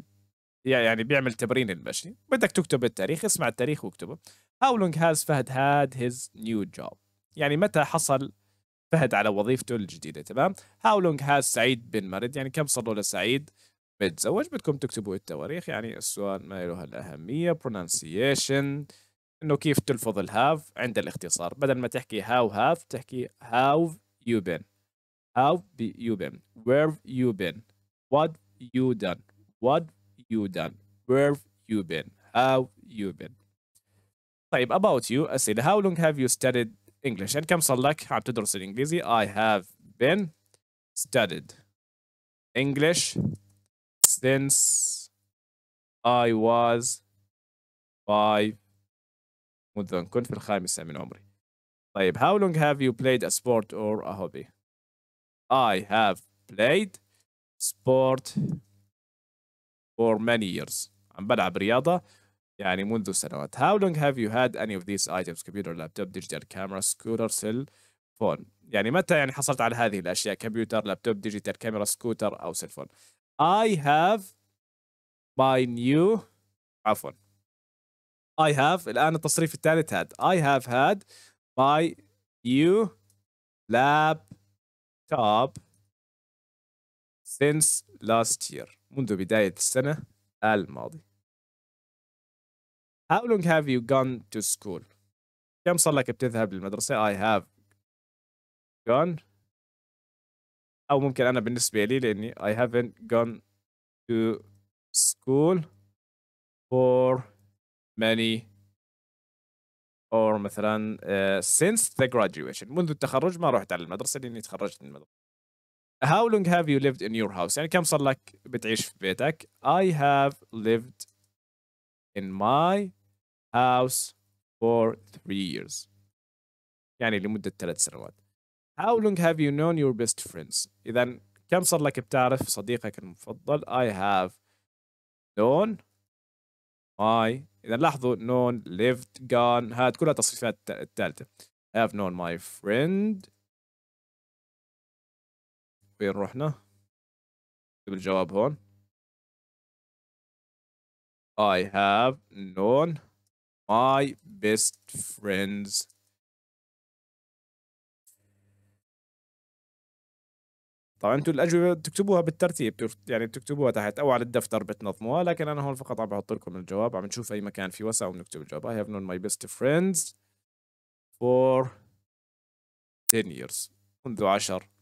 يعني بيعمل تمرين المشي بدك تكتب التاريخ اسمع التاريخ واكتبه How long has فهد had his new job يعني متى حصل فهد على وظيفته الجديدة تمام How long has سعيد بن مرد يعني كم صار له لسعيد متزوج بدكم تكتبوا التواريخ يعني السؤال ما له الأهمية pronunciation انه كيف تلفظ الهاف عند الاختصار بدل ما تحكي هاو هاف تحكي هاو يو بين هاو يو بين وير يو بين وات يو دان وات you done? Where have you been? How you been? طيب about you I said. how long have you studied English يعني كم صار لك عم تدرس الإنجليزي I have been studied English since I was five منذ كنت في الخامسة من عمري طيب how long have you played a sport or a hobby I have played sport for many years عم بلعب رياضة يعني منذ سنوات how long have you had any of these items computer laptop digital camera scooter cell phone يعني متى يعني حصلت على هذه الأشياء Computer, laptop, digital camera, scooter, أو cell phone. I have my new عفوا I have الآن التصريف الثالث had I have had my new laptop since last year منذ بداية السنة الماضي How long have you gone to school? كم صار لك بتذهب للمدرسة؟ I have gone أو ممكن أنا بالنسبة لي لأني I haven't gone to school for many or مثلا uh, since the graduation منذ التخرج ما رحت على المدرسة لأني تخرجت من المدرسة How long have you lived in your house? يعني كم صار لك بتعيش في بيتك؟ I have lived in my house for three years. يعني لمدة ثلاث سنوات. How long have you known your best friends? إذا كم صار لك بتعرف صديقك المفضل؟ I have known my إذا لاحظوا known lived gone هاد كلها تصريفات الثالثة. I have known my friend فين رحنا اكتب الجواب هون I have known my best friends طبعا انتم الاجوبه تكتبوها بالترتيب يعني تكتبوها تحت او على الدفتر بتنظموها لكن انا هون فقط عم بحط لكم الجواب عم نشوف اي مكان في وسع ونكتب الجواب I have known my best friends for 10 years منذ 10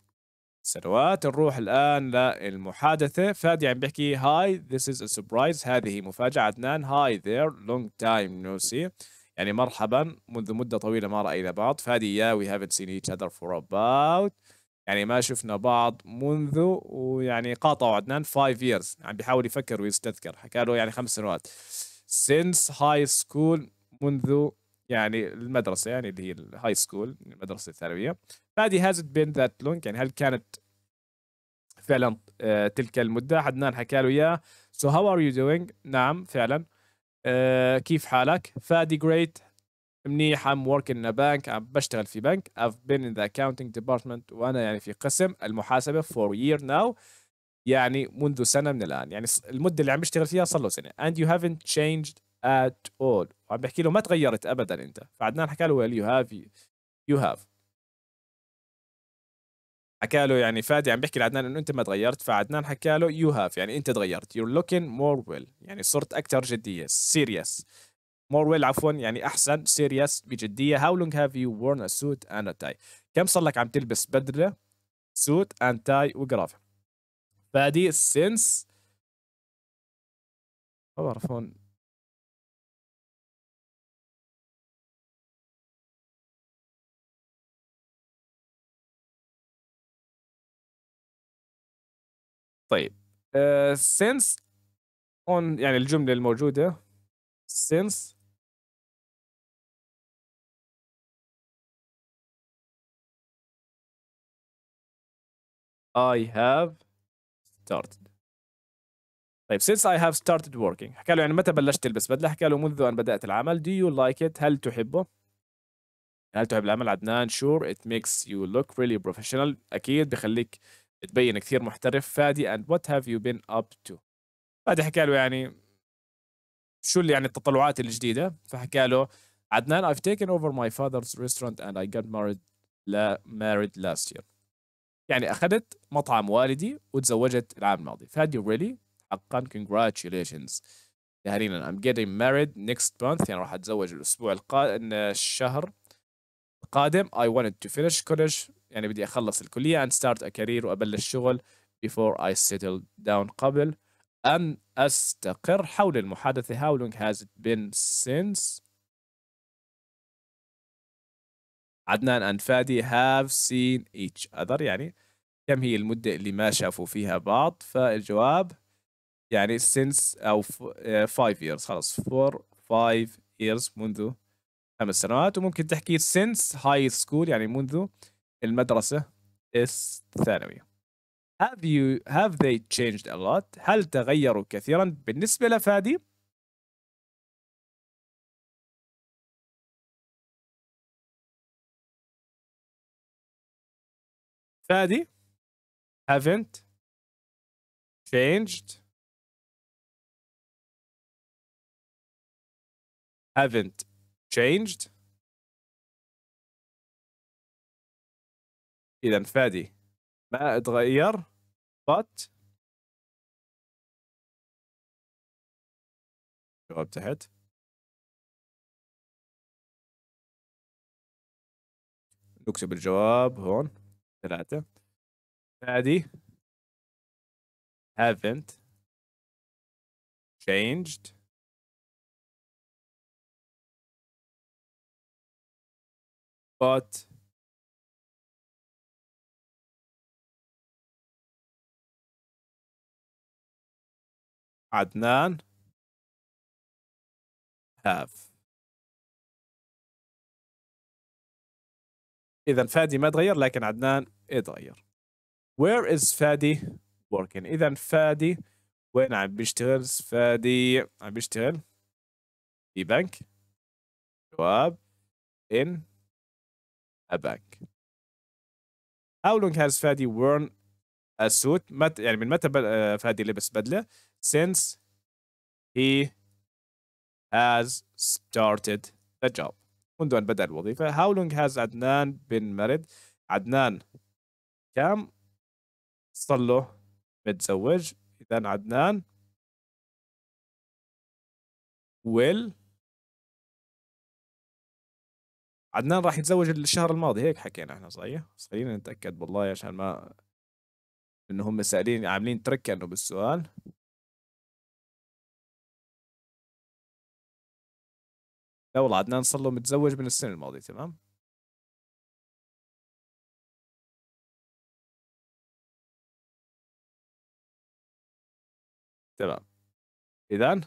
سنوات نروح الآن للمحادثة فادي عم بيحكي هاي ذيس از ا سربرايز هذه مفاجأة عدنان هاي ذير لونج تايم نو سي يعني مرحبا منذ مدة طويلة ما رأينا بعض فادي يا وي هافنت سين ايتش اذر فور اباوت يعني ما شفنا بعض منذ ويعني قاطعوا عدنان 5 years عم يعني بيحاول يفكر ويستذكر حكى له يعني خمس سنوات since high school منذ يعني المدرسه يعني اللي هي الهاي سكول المدرسه الثانويه فادي هازت بين ذات لونج يعني هل كانت فعلا آه، تلك المده حدنان حكى له اياه سو هاو ار يو دوينج نعم فعلا آه، كيف حالك فادي جريت منيح ام ورك ان بانك عم بشتغل في بنك I've been in the accounting department وانا يعني في قسم المحاسبه for year now يعني منذ سنه من الان يعني المده اللي عم بشتغل فيها صار له سنه and you haven't changed at all وعم بحكي له ما تغيرت ابدا انت فعدنان حكى له ويل يو هاف يو هاف حكى له يعني فادي عم بيحكي لعدنان انه انت ما تغيرت فعدنان حكى له يو هاف يعني انت تغيرت يور لوكين مور ويل يعني صرت اكثر جديه سيريس مور ويل عفوا يعني احسن سيريس بجديه هاو لونج هاف يو ا سوت اند تاي كم صار لك عم تلبس بدله سوت اند تاي وجرافه فادي سينس ما بعرف هون طيب سينس آه، uh, on يعني الجمله الموجوده سينس I have started طيب since I have started working حكى له يعني متى بلشت تلبس بدلة حكى له منذ أن بدأت العمل do you like it هل تحبه هل تحب العمل عدنان sure it makes you look really professional أكيد بخليك تبين كثير محترف فادي اند وات هاف يو بين اب تو فادي حكى له يعني شو اللي يعني التطلعات الجديده فحكى له عدنان I've taken over my father's restaurant and I got married لا married last year يعني اخذت مطعم والدي وتزوجت العام الماضي فادي ريلي حقا congratulations هلينا I'm getting married next month يعني راح اتزوج الاسبوع القادم الشهر القادم I wanted to finish college يعني بدي اخلص الكليه and start a career وابلش شغل before I settle down قبل أن أستقر حول المحادثة how long has it been since عدنان and فادي have seen each other يعني كم هي المدة اللي ما شافوا فيها بعض فالجواب يعني since أو 5 آه، years خلص 4 5 years منذ خمس سنوات وممكن تحكي since high school يعني منذ المدرسة الثانوية have you have they changed a lot هل تغيروا كثيرا بالنسبة لفادي فادي haven't changed haven't changed اذا فادي ما اتغير بات جواب تحت نكتب الجواب هون ثلاثة فادي haven't changed but Adnan have إذا فادي ما تغير لكن عدنان اتغير Where is فادي working إذا فادي وين عم بيشتغل فادي عم بيشتغل في بنك جواب in a bank How long has Fadi worn السوت مت يعني من متى آه، فادي لبس بدله since he has started the job منذ أن بدأ الوظيفة how long has عدنان been married عدنان كم صار له متزوج إذا عدنان will عدنان راح يتزوج الشهر الماضي هيك حكينا احنا صحيح خلينا نتأكد والله عشان ما انه هم سائلين عاملين ترك كانه بالسؤال لا والله عدنان صار له متزوج من السنه الماضيه تمام تمام اذا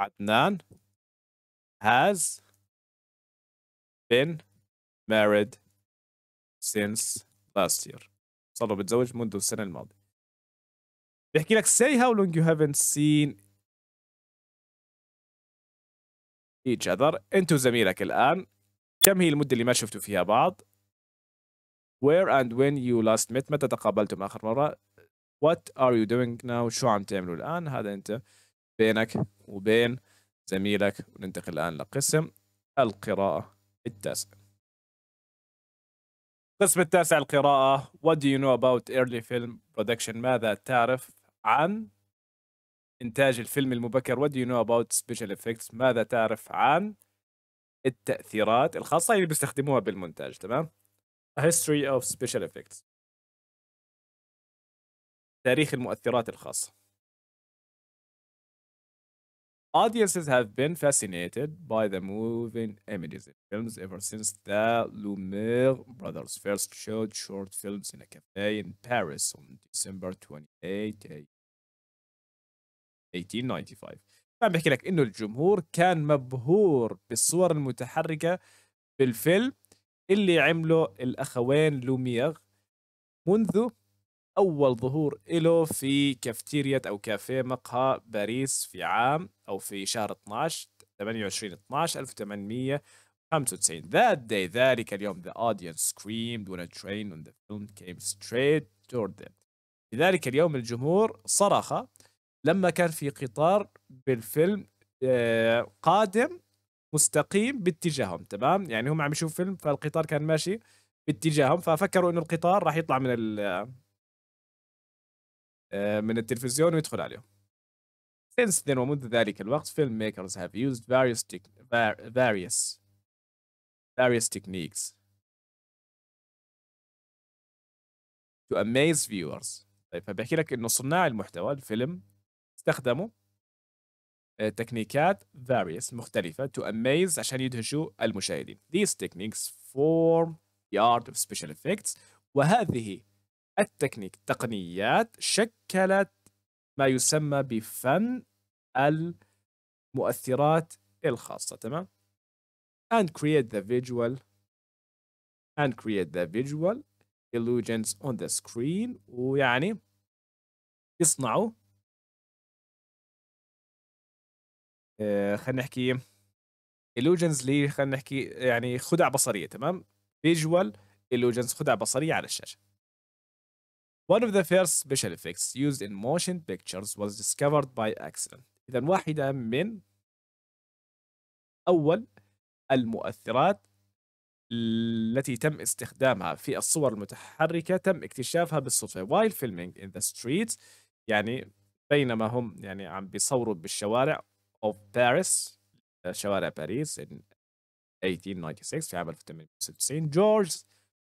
عدنان has been married since last year صار له متزوج منذ السنة الماضية بيحكي لك say how long you haven't seen each other انت وزميلك الآن كم هي المدة اللي ما شفتوا فيها بعض where and when you last met متى تقابلتم آخر مرة what are you doing now شو عم تعملوا الآن هذا أنت بينك وبين زميلك وننتقل الآن لقسم القراءة التاسع القسم التاسع القراءة What do you know about early film production ماذا تعرف عن إنتاج الفيلم المبكر What do you know about special effects ماذا تعرف عن التأثيرات الخاصة اللي بيستخدموها بالمونتاج تمام A history of special effects تاريخ المؤثرات الخاصة Audiences have been fascinated by the moving images in films ever since the Lumiere brothers first showed short films in a cafe in Paris on December 28, 1895. كان لك انه الجمهور كان مبهور بالصور المتحركه بالفيلم اللي عمله الاخوين لوميغ منذ اول ظهور له في كافتيريا او كافيه مقهى باريس في عام او في شهر 12 28 12 1895 That day ذلك اليوم the audience screamed when a train on the film came straight toward them لذلك ذلك اليوم الجمهور صرخ لما كان في قطار بالفيلم آه، قادم مستقيم باتجاههم تمام يعني هم عم يشوفوا فيلم فالقطار كان ماشي باتجاههم ففكروا انه القطار راح يطلع من من التلفزيون ويدخل عليهم. Since then ومنذ ذلك الوقت filmmakers have used various various various techniques to amaze viewers طيب فبحكي لك انه صناع المحتوى الفيلم استخدموا تكنيكات various مختلفة to amaze عشان يدهشوا المشاهدين. These techniques form the art of special effects وهذه التكنيك تقنيات شكلت ما يسمى بفن المؤثرات الخاصة تمام and create the visual and create the visual illusions on the screen ويعني يصنعوا آه، خلينا نحكي illusions لي خلينا نحكي يعني خدع بصرية تمام visual illusions خدع بصرية على الشاشة One of the first special effects used in motion pictures was discovered by accident. إذا واحدة من أول المؤثرات التي تم استخدامها في الصور المتحركة تم اكتشافها بالصدفة while filming in the streets يعني بينما هم يعني عم بيصوروا بالشوارع of Paris شوارع باريس in 1896 في عام 1896 جورج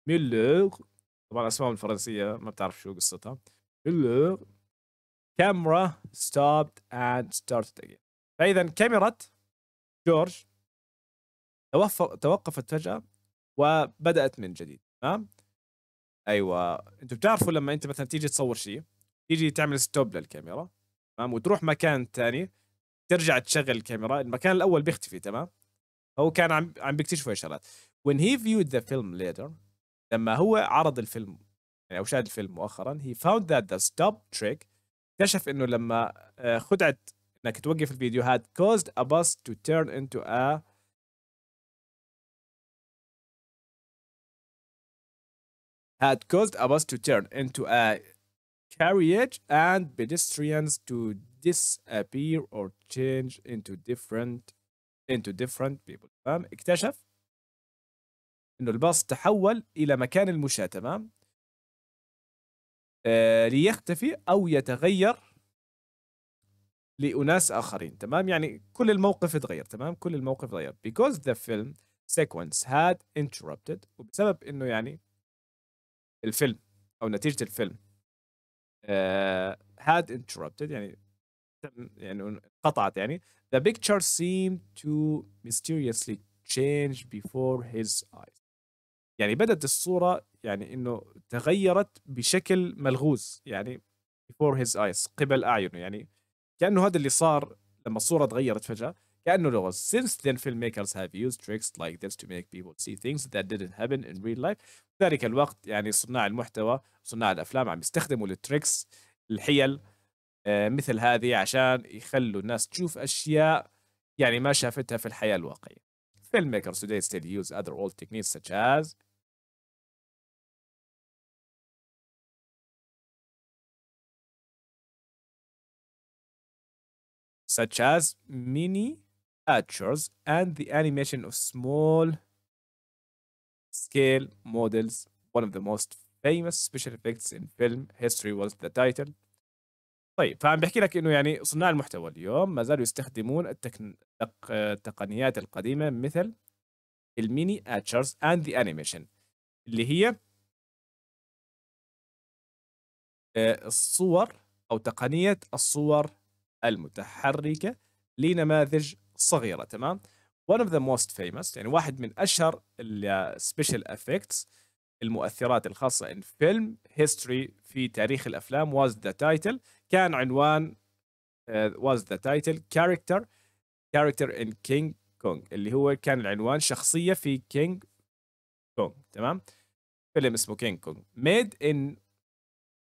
ميلوغ طبعا الاسماء الفرنسيه ما بتعرف شو قصتها يقول كاميرا ستوبت اند ستارتد اجين فاذا كاميرا جورج توقفت فجاه وبدات من جديد تمام ايوه انتم بتعرفوا لما انت مثلا تيجي تصور شيء تيجي تعمل ستوب للكاميرا تمام وتروح مكان ثاني ترجع تشغل الكاميرا المكان الاول بيختفي تمام هو كان عم عم بيكتشفوا اشارات when he viewed the film later لما هو عرض الفيلم يعني او شاهد الفيلم مؤخرا هي فاوند ذات ذا ستوب تريك اكتشف انه لما خدعه انك توقف الفيديو had caused a bus to turn into a had caused a bus to turn into a carriage and pedestrians to disappear or change into different into different people فاهم اكتشف انه الباص تحول الى مكان المشاة تمام آه ليختفي او يتغير لاناس اخرين تمام يعني كل الموقف تغير تمام كل الموقف تغير because the film sequence had interrupted وبسبب انه يعني الفيلم او نتيجه الفيلم آه had interrupted يعني يعني انقطعت يعني the picture seemed to mysteriously change before his eyes يعني بدت الصورة يعني انه تغيرت بشكل ملغوز يعني before his eyes قبل اعينه يعني كانه هذا اللي صار لما الصورة تغيرت فجأة كانه لغز since then filmmakers have used tricks like this to make people see things that didn't happen in real life في ذلك الوقت يعني صناع المحتوى صناع الافلام عم يستخدموا التريكس الحيل آه، مثل هذه عشان يخلوا الناس تشوف اشياء يعني ما شافتها في الحياه الواقعيه filmmakers today still use other old techniques such as such as miniatures and the animation of small scale models. One of the most famous special effects in film history was the title. طيب فعم بحكي لك انه يعني صناع المحتوى اليوم ما زالوا يستخدمون التقنيات التق... التقنيات القديمه مثل الميني اتشرز اند ذا انيميشن اللي هي آه، الصور او تقنيه الصور المتحركة لنماذج صغيرة تمام one of the most famous يعني واحد من أشهر السبيشال افكتس المؤثرات الخاصة ان فيلم هيستوري في تاريخ الأفلام واز ذا تايتل كان عنوان واز ذا تايتل كاركتر كاركتر ان كينج كونج اللي هو كان العنوان شخصية في كينج كونج تمام فيلم اسمه كينج كونج ميد ان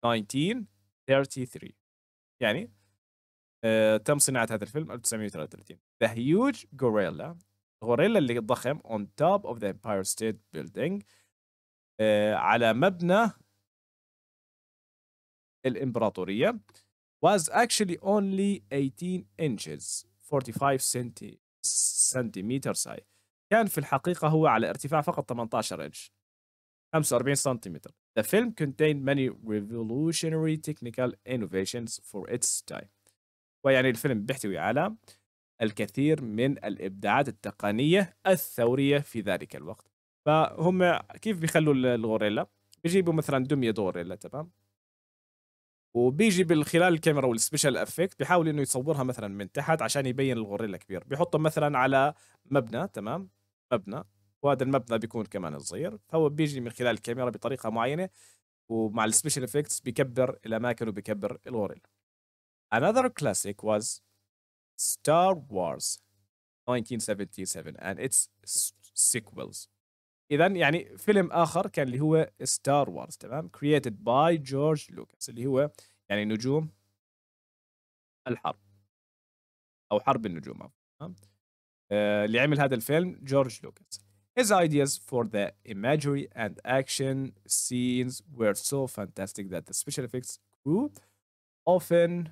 1933 يعني آه، تم صناعه هذا الفيلم 1933 ذا هيوج غوريلا غوريلا اللي ضخم اون توب اوف ذا امباير ستيت بيلدينج على مبنى الامبراطوريه was actually only 18 inches 45 سنتيمتر ساي كان في الحقيقه هو على ارتفاع فقط 18 انش 45 سنتيمتر The film contained many revolutionary technical innovations for its time ويعني الفيلم بيحتوي على الكثير من الابداعات التقنيه الثوريه في ذلك الوقت فهم كيف بيخلوا الغوريلا بيجيبوا مثلا دميه غوريلا تمام وبيجي من خلال الكاميرا والسبيشال افكت بيحاول انه يصورها مثلا من تحت عشان يبين الغوريلا كبير بيحطه مثلا على مبنى تمام مبنى وهذا المبنى بيكون كمان صغير فهو بيجي من خلال الكاميرا بطريقه معينه ومع السبيشال افكتس بيكبر الاماكن وبيكبر الغوريلا Another classic was Star Wars 1977 and its sequels. اذا يعني فيلم اخر كان اللي هو Star Wars, تمام created by George Lucas, اللي هو يعني نجوم الحرب او حرب النجوم تمام اللي عمل هذا الفيلم جورج لوكاس His ideas for the imagery and action scenes were so fantastic that the special effects crew often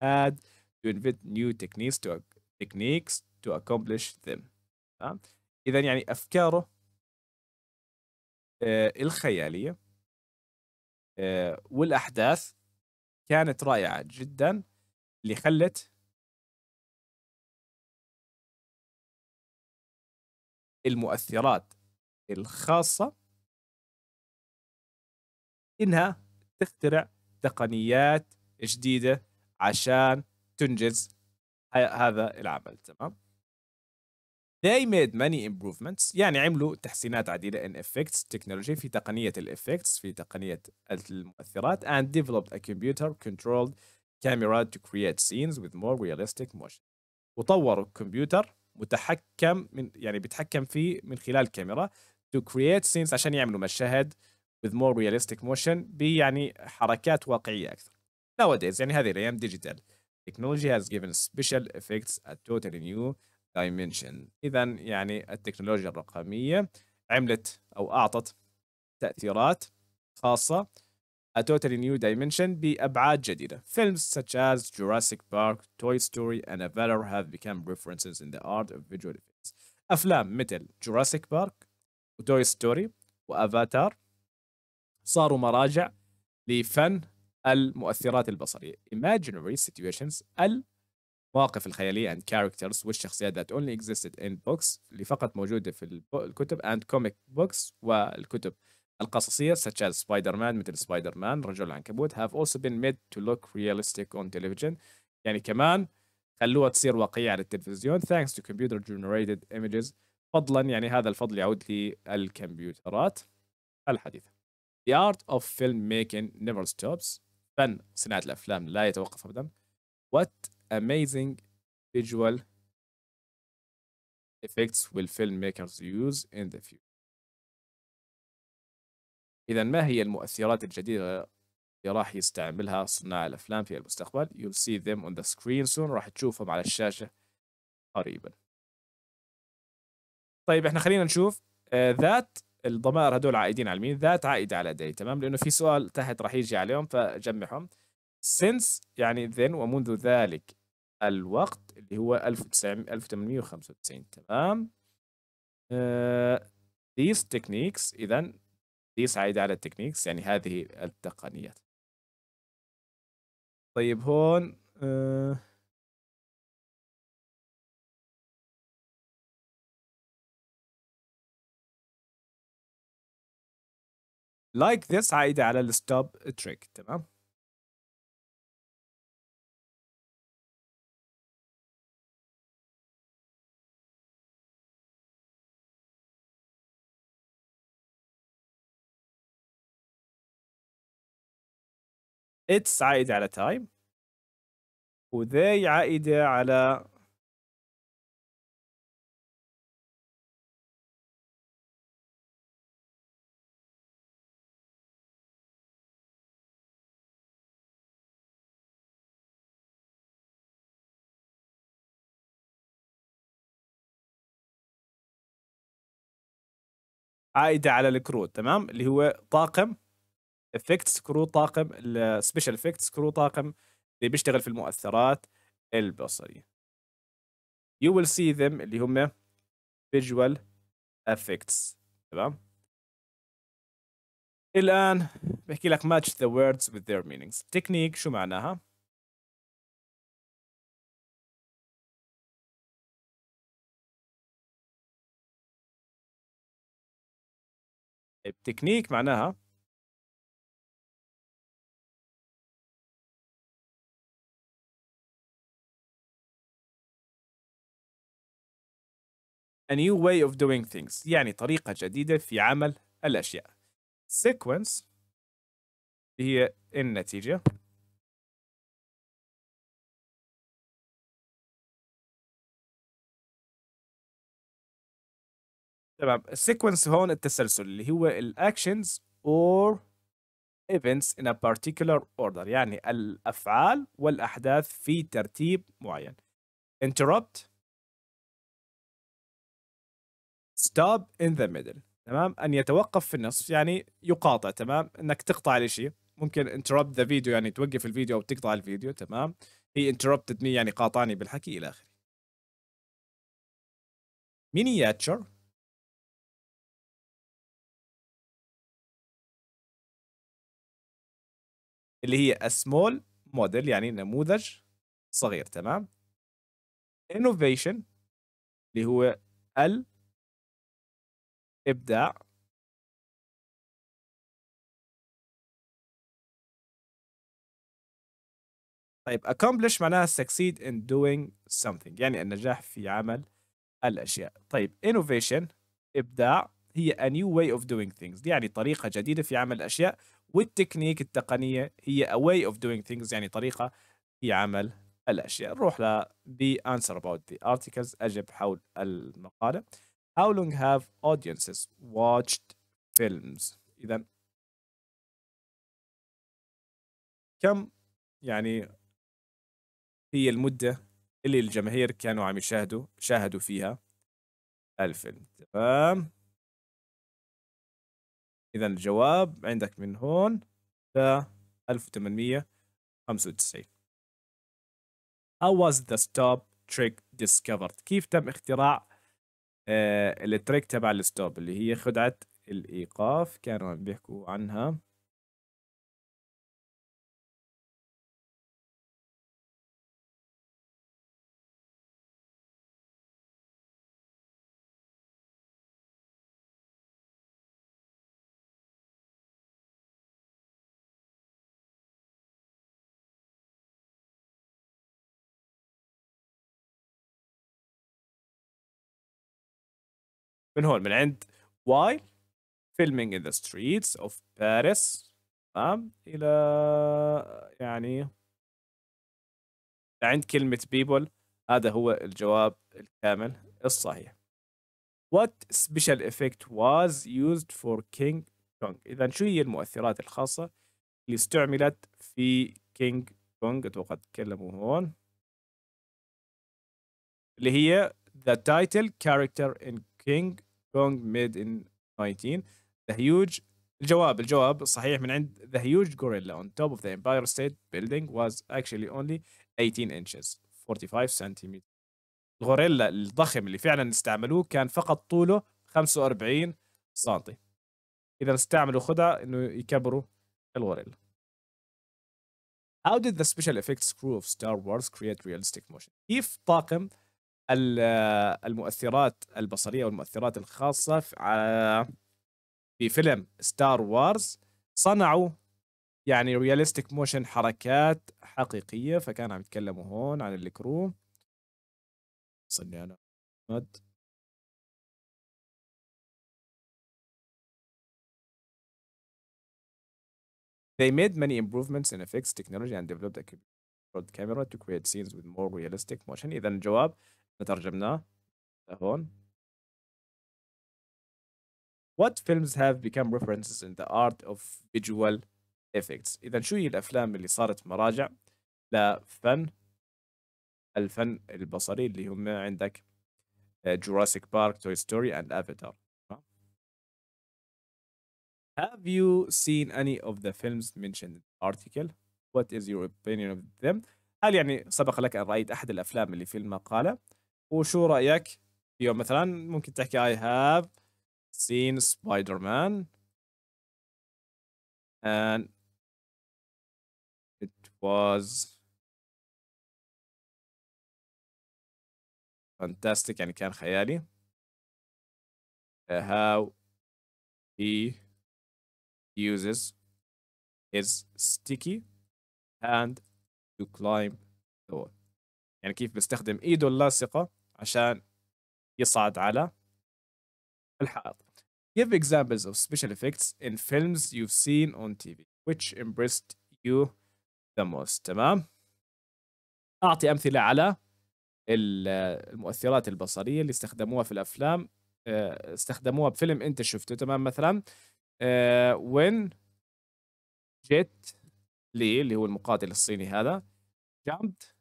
had to invent new techniques to techniques to accomplish them تمام اذا يعني افكاره آه، الخياليه آه، والاحداث كانت رائعه جدا اللي خلت المؤثرات الخاصه انها تخترع تقنيات جديده عشان تنجز هذا العمل تمام They made many improvements يعني عملوا تحسينات عديدة in effects technology في تقنية الإفكتس في تقنية المؤثرات and developed a computer controlled camera to create scenes with more realistic motion وطوروا كمبيوتر متحكم من يعني بيتحكم فيه من خلال كاميرا to create scenes عشان يعملوا مشاهد with more realistic motion بيعني حركات واقعية أكثر nowadays يعني هذه الايام ديجيتال technology has given special effects a totally new dimension اذا يعني التكنولوجيا الرقميه عملت او اعطت تاثيرات خاصه a totally new dimension بابعاد جديده films such as Jurassic Park, Toy Story and Avatar have become references in the art of visual effects افلام مثل Jurassic Park وتوي ستوري وافاتار صاروا مراجع لفن المؤثرات البصرية imaginary situations المواقف الخيالية and characters والشخصيات that only existed in books اللي فقط موجودة في الكتب and comic books والكتب القصصية such as سبايدر مان مثل سبايدر مان رجل العنكبوت have also been made to look realistic on television يعني كمان خلوها تصير واقعية على التلفزيون thanks to computer generated images فضلا يعني هذا الفضل يعود للكمبيوترات الحديثة The art of film making never stops فن صناعة الأفلام لا يتوقف أبدا What amazing visual effects will filmmakers use in the future إذا ما هي المؤثرات الجديدة اللي راح يستعملها صناع الأفلام في المستقبل you'll see them on the screen soon راح تشوفهم على الشاشة قريبا طيب احنا خلينا نشوف uh, that الضمائر هدول عائدين على مين ذات عائده على دي تمام لانه في سؤال تحت راح يجي عليهم فجمعهم since يعني then ومنذ ذلك الوقت اللي هو 1895 تمام uh, these techniques اذا these عائده على التكنيكس يعني هذه التقنيات طيب هون uh, لايك ذس عايده على الستوب تريك تمام اتس عائدة على تايم وذي عائدة على عائده على الكرو تمام اللي هو طاقم افكتس كرو طاقم السبيشال افكتس كرو طاقم اللي بيشتغل في المؤثرات البصريه you will see them اللي هم فيجوال افكتس تمام الآن بحكي لك match the words with their meanings تكنيك شو معناها طيب معناها a new way of doing things يعني طريقة جديدة في عمل الأشياء sequence هي النتيجة تمام السيكونس هون التسلسل اللي هو الاكشنز اور events in a particular order يعني الافعال والاحداث في ترتيب معين interrupt stop in the middle تمام ان يتوقف في النصف يعني يقاطع تمام انك تقطع الشيء ممكن interrupt the video يعني توقف الفيديو او تقطع الفيديو تمام هي interrupted me يعني قاطعني بالحكي الى اخره miniature اللي هي a small model يعني نموذج صغير تمام innovation اللي هو الإبداع طيب accomplish معناها succeed in doing something يعني النجاح في عمل الأشياء طيب innovation إبداع هي a new way of doing things يعني طريقة جديدة في عمل الأشياء والتكنيك التقنيه هي a way of doing things يعني طريقه في عمل الاشياء نروح ل the answer about the articles اجب حول المقاله how long have audiences watched films اذا كم يعني هي المده اللي الجماهير كانوا عم يشاهدوا شاهدوا فيها الفيلم تمام إذا الجواب عندك من هون ل 1895 How was the stop trick discovered؟ كيف تم اختراع آه التريك تبع الستوب اللي هي خدعة الإيقاف كانوا عم بيحكوا عنها من هون من عند واي فيلمينج ان ذا ستريتس اوف باريس تمام الى يعني عند كلمة بيبول هذا هو الجواب الكامل الصحيح What special effect was used for King Kong إذا شو هي المؤثرات الخاصة اللي استعملت في King Kong أتوقع تكلموا هون اللي هي the title character in King song ميد ان 19 the huge الجواب الجواب الصحيح من عند the huge gorilla on top of the Empire State Building was actually only 18 inches 45 سنتيمتر الغوريلا الضخم اللي فعلا استعملوه كان فقط طوله 45 سنتي إذا استعملوا خدع إنه يكبروا الغوريلا How did the special effects crew of Star Wars create realistic motion؟ كيف طاقم المؤثرات البصريه والمؤثرات الخاصه آه، في فيلم ستار وارز صنعوا يعني رياليستيك موشن حركات حقيقيه فكان عم يتكلموا هون عن الكرو صلي على محمد They made many improvements in effects technology and developed a camera to create scenes with more realistic motion. إذا الجواب ترجمناه هون What films have become references in the art of visual effects إذا شو هي الأفلام اللي صارت مراجع لفن الفن البصري اللي هم عندك جوراسيك بارك توي ستوري اند افاتار Have you seen any of the films mentioned in the article? What is your opinion of them? هل يعني سبق لك أن رأيت أحد الأفلام اللي في المقالة؟ وشو رايك يوم مثلا ممكن تحكي اي هاف سين سبايدر مان and it was fantastic يعني كان خيالي how he uses his sticky hand to climb the wall يعني كيف بيستخدم ايده اللاصقه عشان يصعد على الحائط. Give examples of special effects in films you've seen on TV which impressed you the most تمام؟ أعطي أمثلة على المؤثرات البصرية اللي استخدموها في الأفلام آه، استخدموها بفيلم أنت شفته تمام مثلا آه، when جيت لي اللي هو المقاتل الصيني هذا jumped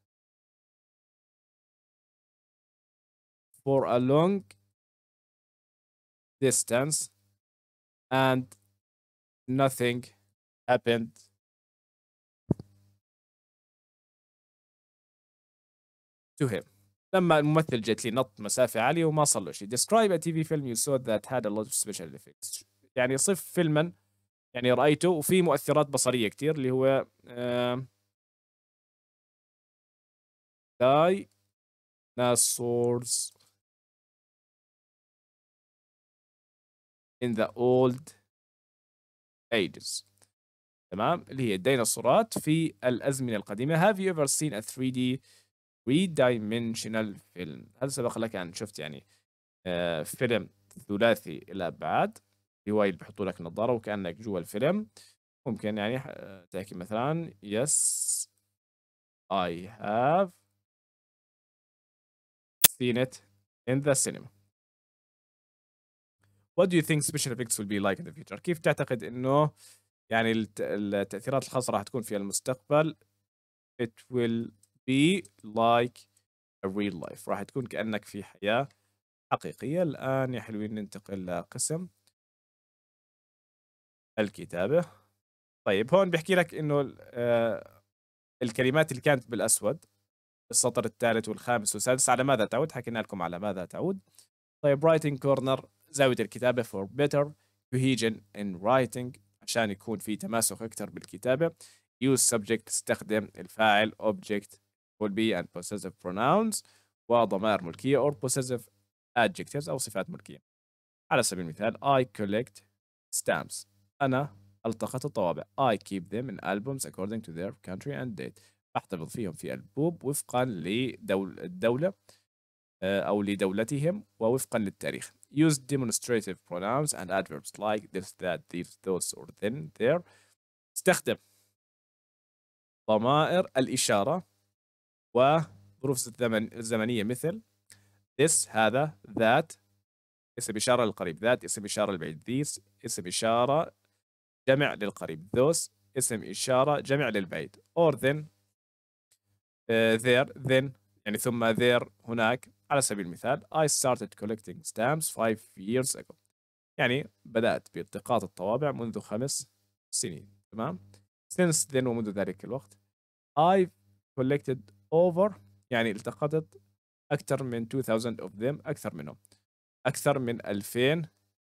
for a long distance and nothing happened to him. لما الممثل جت لي نط مسافة عالية وما صار Describe a TV film you saw that had a lot of special effects. يعني صف فيلما يعني رأيته وفي مؤثرات بصرية كتير اللي هو Dinosaurs in the old ages تمام اللي هي الديناصورات في الأزمنة القديمة have you ever seen a 3D three dimensional film هل سبق لك أن شفت يعني آه، فيلم ثلاثي الأبعاد اللي هو بيحطوا لك نظارة وكأنك جوا الفيلم ممكن يعني آه، تحكي مثلا yes I have seen it in the cinema what do you think special effects will be like in the future كيف تعتقد انه يعني التاثيرات الخاصه راح تكون في المستقبل it will be like a real life راح تكون كانك في حياه حقيقيه الان يا حلوين ننتقل لقسم الكتابه طيب هون بيحكي لك انه آه، الكلمات اللي كانت بالاسود السطر الثالث والخامس والسادس على ماذا تعود حكينا لكم على ماذا تعود طيب رايتنج كورنر زاوية الكتابة for better cohesion in writing عشان يكون في تماسك أكثر بالكتابة use subject استخدم الفاعل object will be and possessive pronouns وضمائر ملكية or possessive adjectives أو صفات ملكية على سبيل المثال I collect stamps أنا التقط الطوابع I keep them in albums according to their country and date أحتفظ فيهم في ألبوب وفقا للدولة آه، أو لدولتهم ووفقا للتاريخ use demonstrative pronouns and adverbs like this that these those or then there استخدم ضمائر الإشارة وظروف الزمن الزمنية مثل this هذا that اسم إشارة للقريب that اسم إشارة للبعيد these اسم إشارة جمع للقريب those اسم إشارة جمع للبعيد or then uh, there then يعني ثم there هناك على سبيل المثال I started collecting stamps five years ago يعني بدأت بالتقاط الطوابع منذ خمس سنين تمام since then ومنذ ذلك الوقت I've collected over يعني التقطت أكثر من 2000 of them أكثر منهم أكثر من 2000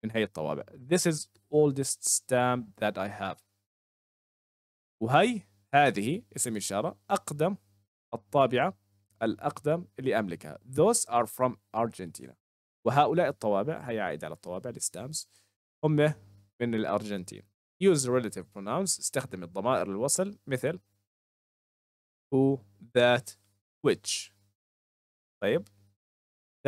من هي الطوابع This is oldest stamp that I have وهي هذه اسم إشارة أقدم الطابعة الأقدم اللي أملكها those are from Argentina وهؤلاء الطوابع هي عائدة على الطوابع الستامس هم من الأرجنتين use relative pronouns استخدم الضمائر الوصل مثل who that which طيب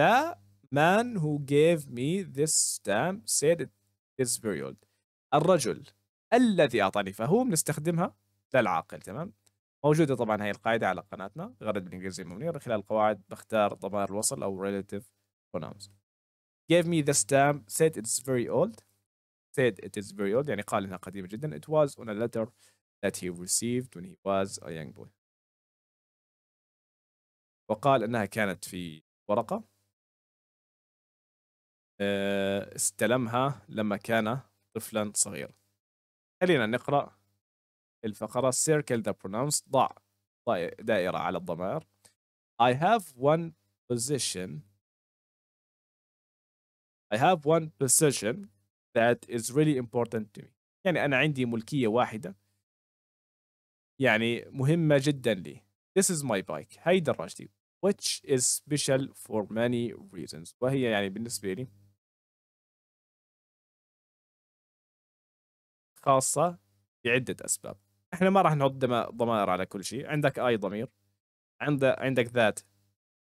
the man who gave me this stamp said it is very old الرجل الذي أعطاني فهو بنستخدمها للعاقل تمام موجوده طبعا هاي القاعده على قناتنا غرد بالانجليزي من خلال القواعد بختار ضمائر الوصل او relative pronouns gave me the stamp said it's very old said it is very old يعني قال انها قديمه جدا it was on a letter that he received when he was a young boy وقال انها كانت في ورقه آه، استلمها لما كان طفلا صغيرا خلينا نقرا الفقرة circle the pronouns ضع دائرة على الضمائر I have one position I have one position that is really important to me يعني أنا عندي ملكية واحدة يعني مهمة جدا لي This is my bike هاي دراجتي which is special for many reasons وهي يعني بالنسبة لي خاصة لعدة أسباب احنا ما راح نحط ضمائر على كل شيء عندك اي ضمير عند عندك ذات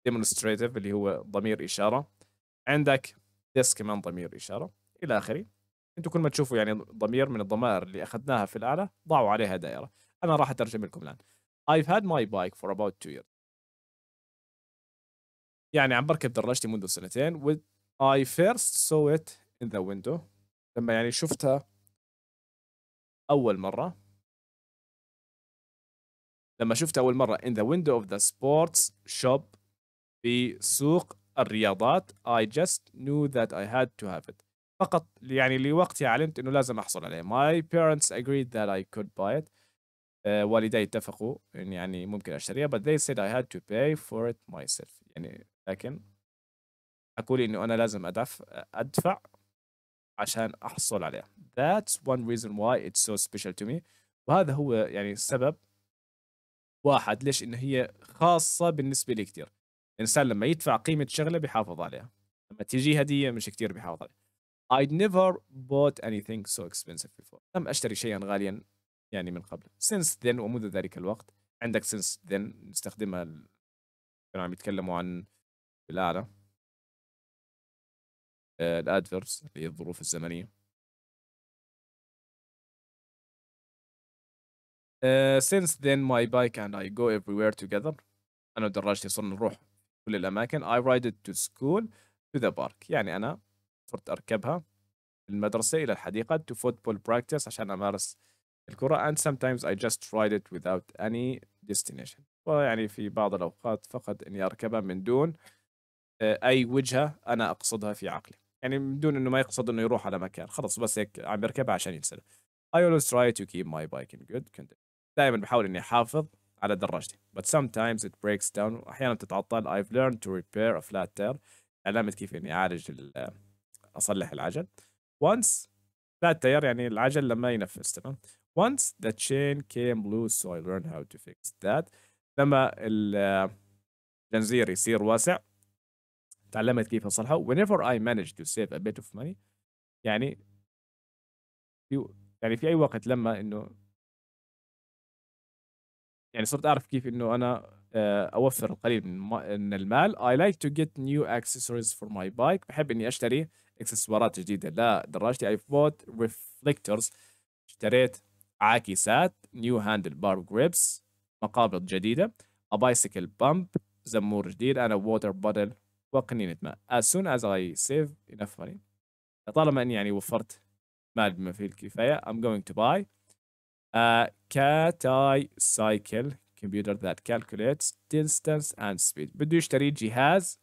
demonstrative اللي هو ضمير اشاره عندك this كمان ضمير اشاره الى اخره انتم كل ما تشوفوا يعني ضمير من الضمائر اللي اخذناها في الاعلى ضعوا عليها دائره انا راح اترجم لكم الان I've had my bike for about two years يعني عم بركب دراجتي منذ سنتين with I first saw it in the window لما يعني شفتها أول مرة لما شفتها اول مره in the window of the sports shop في سوق الرياضات I just knew that I had to have it فقط يعني لوقتها علمت انه لازم احصل عليه my parents agreed that I could buy it uh, والدي اتفقوا إن يعني ممكن اشتريها but they said I had to pay for it myself يعني لكن حكوا لي انه انا لازم ادفع ادفع عشان احصل عليها that's one reason why it's so special to me وهذا هو يعني السبب واحد ليش إن هي خاصة بالنسبة لي كتير الإنسان لما يدفع قيمة شغلة بيحافظ عليها لما تيجي هدية مش كتير بيحافظ عليها I never bought anything so expensive before لم أشتري شيئا غاليا يعني من قبل since then ومنذ ذلك الوقت عندك since then نستخدمها ال... كانوا عم يتكلموا عن بالأعلى آه، الأدفيرس اللي هي الظروف الزمنيه Uh, since then my bike and I go everywhere together أنا ودراجتي صرنا نروح كل الأماكن I ride it to school to the park يعني أنا صرت أركبها المدرسة إلى الحديقة to football practice عشان أمارس الكرة and sometimes I just ride it without any destination ويعني في بعض الأوقات فقط إني أركبها من دون آه، أي وجهة أنا أقصدها في عقلي يعني من دون إنه ما يقصد إنه يروح على مكان خلص بس هيك عم يركبها عشان ينسلم I always try to keep my bike in good condition دائما بحاول اني احافظ على دراجتي but sometimes it breaks down احيانا تتعطل I've learned to repair a flat tire علمت كيف اني اعالج اصلح العجل once flat tire يعني العجل لما ينفس تمام once the chain came loose so I learned how to fix that لما الجنزير يصير واسع تعلمت كيف اصلحه whenever I managed to save a bit of money يعني في يعني في اي وقت لما انه يعني صرت اعرف كيف انه انا آه، اوفر القليل من المال I like to get new accessories for my bike بحب اني اشتري اكسسوارات جديده لا دراجتي I bought reflectors اشتريت عاكسات نيو هاندل بار grips مقابض جديدة a bicycle pump زمور جديد أنا water bottle وقنينة ماء as soon as I save enough money طالما أني يعني وفرت مال بما فيه الكفاية I'm going to buy Uh, كاتاي سايكل computer that calculates distance and speed بده يشتري جهاز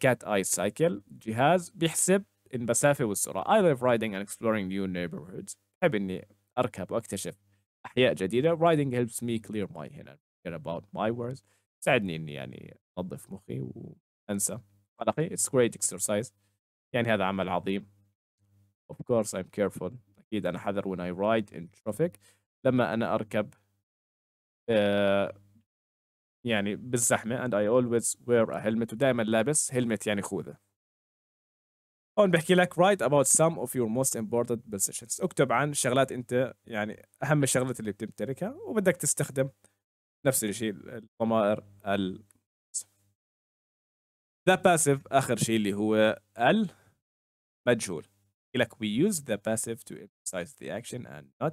كات اي سايكل جهاز بيحسب المسافة والسرعة I love riding and exploring new neighborhoods بحب اني اركب واكتشف احياء جديدة riding helps me clear my head and forget about my words ساعدني اني يعني انظف مخي وانسى قلقي it's great exercise يعني هذا عمل عظيم of course I'm careful اكيد انا حذر when I ride in traffic لما انا اركب آه، يعني بالزحمه and I always wear a helmet ودائما لابس helmet يعني خوذه هون بحكي لك write about some of your most important positions اكتب عن شغلات انت يعني اهم الشغلات اللي بتمتلكها وبدك تستخدم نفس الشيء الضمائر ال ذا باسيف اخر شيء اللي هو المجهول لك we use the passive to emphasize the action and not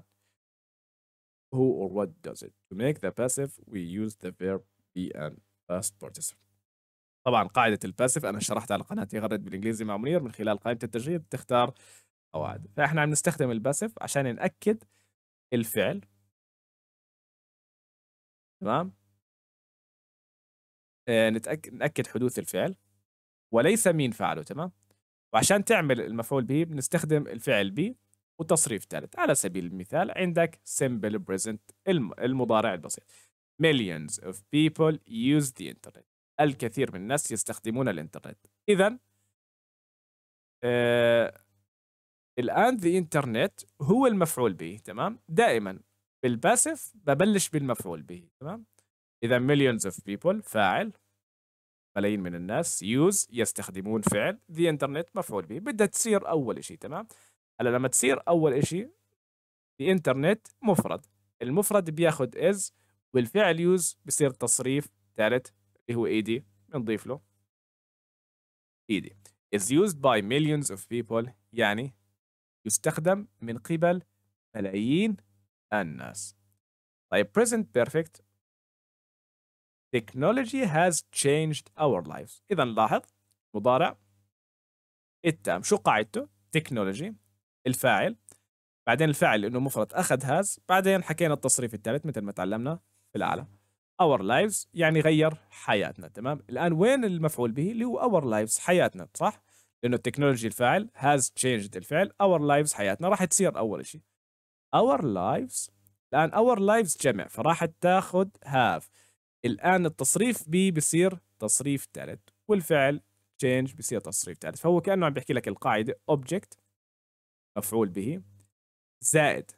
who or what does it to make the passive we use the verb be and past participle طبعا قاعدة passive أنا شرحتها على قناتي غرد بالإنجليزي مع منير من خلال قائمة التجريب تختار قواعد فإحنا عم نستخدم passive عشان نأكد الفعل تمام آه، نتأكد نأكد حدوث الفعل وليس مين فعله تمام وعشان تعمل المفعول به بنستخدم الفعل بي وتصريف ثالث على سبيل المثال عندك simple present المضارع البسيط millions of people use the internet الكثير من الناس يستخدمون الانترنت اذا آه الان the internet هو المفعول به تمام دائما بالباسف ببلش بالمفعول به تمام اذا millions of people فاعل ملايين من الناس يوز يستخدمون فعل ذا انترنت مفعول به بدها تصير اول شيء تمام هلا لما تصير اول شيء ذا انترنت مفرد المفرد بياخذ از والفعل يوز بصير تصريف ثالث اللي هو ايدي بنضيف له ايدي is used by millions of people يعني يستخدم من قبل ملايين الناس طيب present perfect technology has changed our lives إذا لاحظ مضارع التام شو قاعدته technology الفاعل بعدين الفاعل لأنه مفرد أخذ هاز بعدين حكينا التصريف الثالث مثل ما تعلمنا في الاعلى our lives يعني غير حياتنا تمام الآن وين المفعول به اللي هو our lives حياتنا صح لأنه التكنولوجي الفاعل has changed الفعل our lives حياتنا راح تصير أول شيء our lives الآن our lives جمع فراح تاخذ have الآن التصريف بي بصير تصريف ثالث والفعل change بصير تصريف ثالث فهو كأنه عم بيحكي لك القاعدة object مفعول به زائد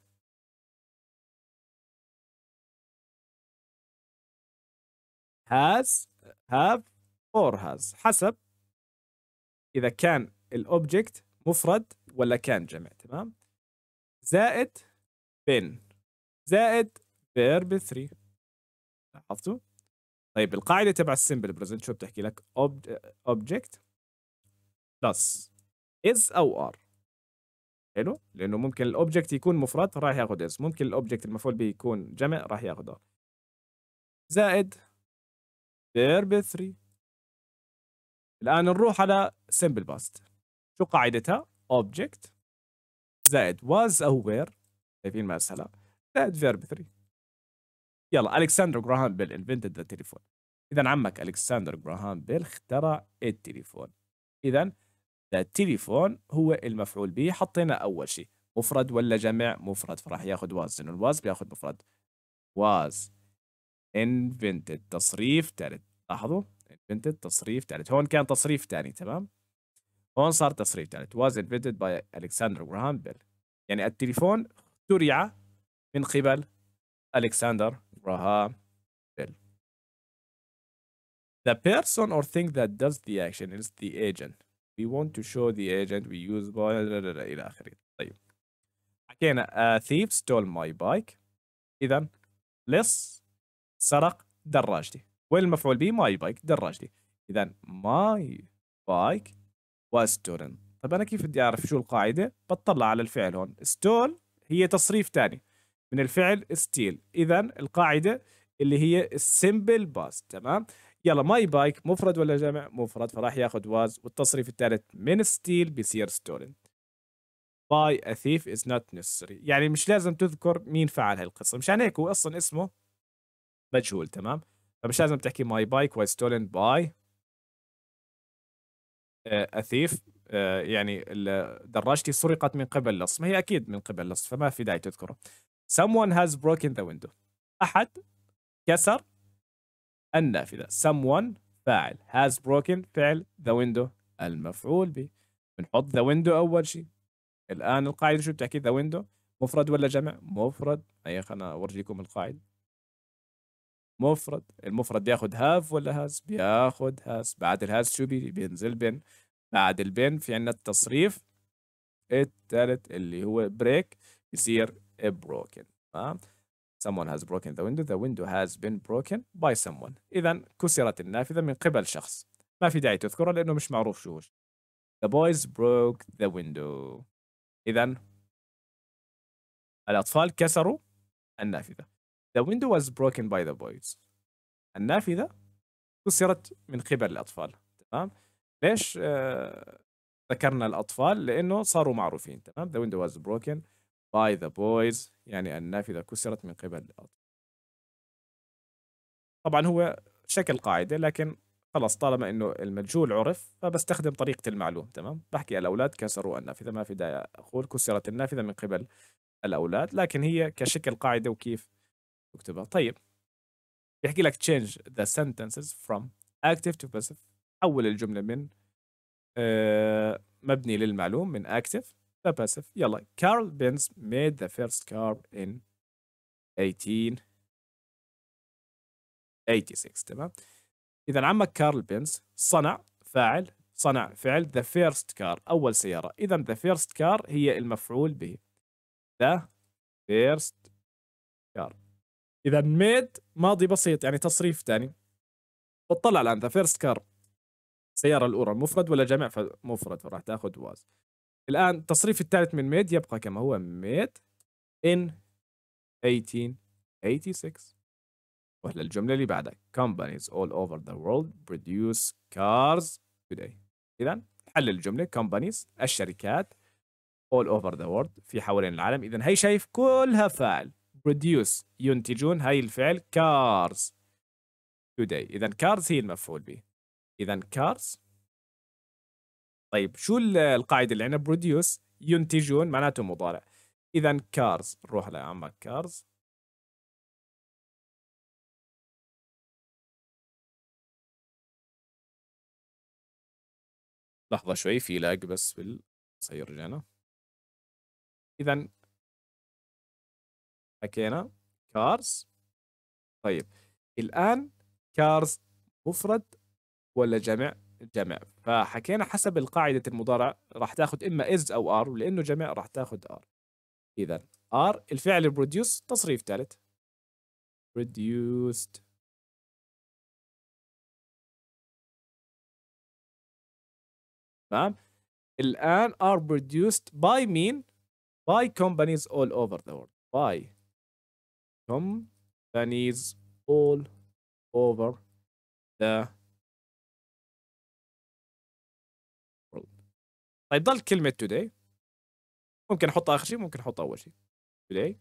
has have or has حسب إذا كان الأوبجكت مفرد ولا كان جمع تمام زائد بن زائد verb 3 لاحظتوا طيب القاعده تبع السمبل بريزنت شو بتحكي لك اوبجكت بلس از او ار حلو لانه ممكن الاوبجكت يكون مفرد راح ياخذ از ممكن الاوبجكت المفعول به يكون جمع راح ياخذ ار زائد فيرب 3 الان نروح على سمبل باست شو قاعدتها اوبجكت زائد was او were شايفين ما سهله زائد فيرب 3 يلا الكسندر جراهام بيل انفنتد ذا تليفون اذا عمك الكسندر جراهام بيل اخترع التليفون اذا ذا تليفون هو المفعول به حطينا اول شيء مفرد ولا جمع مفرد فراح ياخذ واز لانه الواز بياخذ مفرد واز انفنتد تصريف ثالث لاحظوا انفنتد تصريف ثالث هون كان تصريف ثاني تمام هون صار تصريف ثالث واز انفنتد باي الكسندر جراهام بيل يعني التليفون اخترع من قبل ألكسندر ابراهام بيل The person or thing that does the action is the agent. We want to show the agent we use by إلى آخره. طيب. حكينا a thief stole my bike. إذا less سرق دراجتي. وين المفعول به؟ my bike دراجتي. إذا my bike was stolen. طيب أنا كيف بدي أعرف شو القاعدة؟ بطلع على الفعل هون. stole هي تصريف تاني. من الفعل ستيل اذا القاعده اللي هي السمبل باس تمام يلا ماي بايك مفرد ولا جمع مفرد فراح ياخذ واز والتصريف الثالث من ستيل بيصير ستولن باي a thief is not necessary يعني مش لازم تذكر مين فعل هالقصه مشان هيك هو اصلا اسمه مجهول تمام فمش لازم تحكي ماي بايك was stolen by a thief يعني دراجتي سرقت من قبل لص ما هي اكيد من قبل لص فما في داعي تذكره someone has broken the window أحد كسر النافذة someone فاعل has broken فعل the window المفعول به بنحط the window أول شيء الآن القاعدة شو بتحكي the window مفرد ولا جمع مفرد اي خلنا أورجيكم القاعدة مفرد المفرد بياخد هاف ولا هاز بياخد هاز بعد الهاز شو بينزل بن بعد البن في عندنا التصريف الثالث اللي هو بريك يصير broken تمام someone has broken the window the window has been broken by someone إذا كسرت النافذة من قبل شخص ما في داعي تذكره لأنه مش معروف شو the boys broke the window إذا الأطفال كسروا النافذة the window was broken by the boys النافذة كسرت من قبل الأطفال تمام ليش ذكرنا الأطفال لأنه صاروا معروفين تمام the window was broken by the boys يعني النافذة كسرت من قبل الأطفال طبعا هو شكل قاعدة لكن خلاص طالما انه المجهول عرف فبستخدم طريقة المعلوم تمام بحكي الأولاد كسروا النافذة ما في داعي أقول كسرت النافذة من قبل الأولاد لكن هي كشكل قاعدة وكيف تكتبها طيب بيحكي لك change the sentences from active to passive حول الجملة من آه، مبني للمعلوم من active ذا باسيف يلا كارل بينز made the first car in 1886 تمام اذا عمك كارل بينز صنع فاعل صنع فعل ذا فيرست كار اول سياره اذا ذا فيرست كار هي المفعول به ذا فيرست كار اذا ميد ماضي بسيط يعني تصريف ثاني بتطلع الان ذا فيرست كار السياره الاولى مفرد ولا جمع فمفرد فراح تاخذ واز الآن التصريف الثالث من ميد يبقى كما هو ميد in 1886 وهلا الجملة اللي بعدها companies all over the world produce cars today إذا حل الجملة companies الشركات all over the world في حوالين العالم إذا هي شايف كلها فعل produce ينتجون هاي الفعل cars today إذا cars هي المفعول به إذا cars طيب شو القاعده اللي عندنا بروديوس ينتجون معناته مضارع اذا كارز نروح لعمك كارز لحظه شوي في لاج بس بال رجعنا اذا حكينا كارز طيب الان كارز مفرد ولا جمع جمع فحكينا حسب القاعدة المضارع راح تاخذ إما is أو are ولأنه جمع راح تاخذ are إذا are الفعل produce تصريف ثالث produced تمام الآن are produced by مين by companies all over the world by companies all over the طيب ضل كلمه today ممكن احط اخر شيء ممكن احط اول شيء today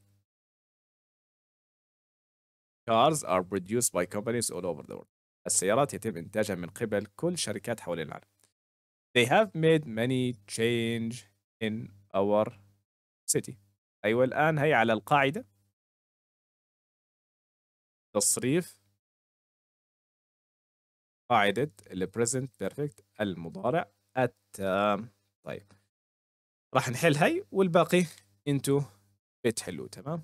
cars are produced by companies all over the world السيارات يتم إنتاجها من قبل كل شركات حول العالم. They have made many change in our city. أيوة الآن هي على القاعدة تصريف قاعدة ال present perfect المضارع التام طيب راح نحل هاي والباقي انتو بتحلوه تمام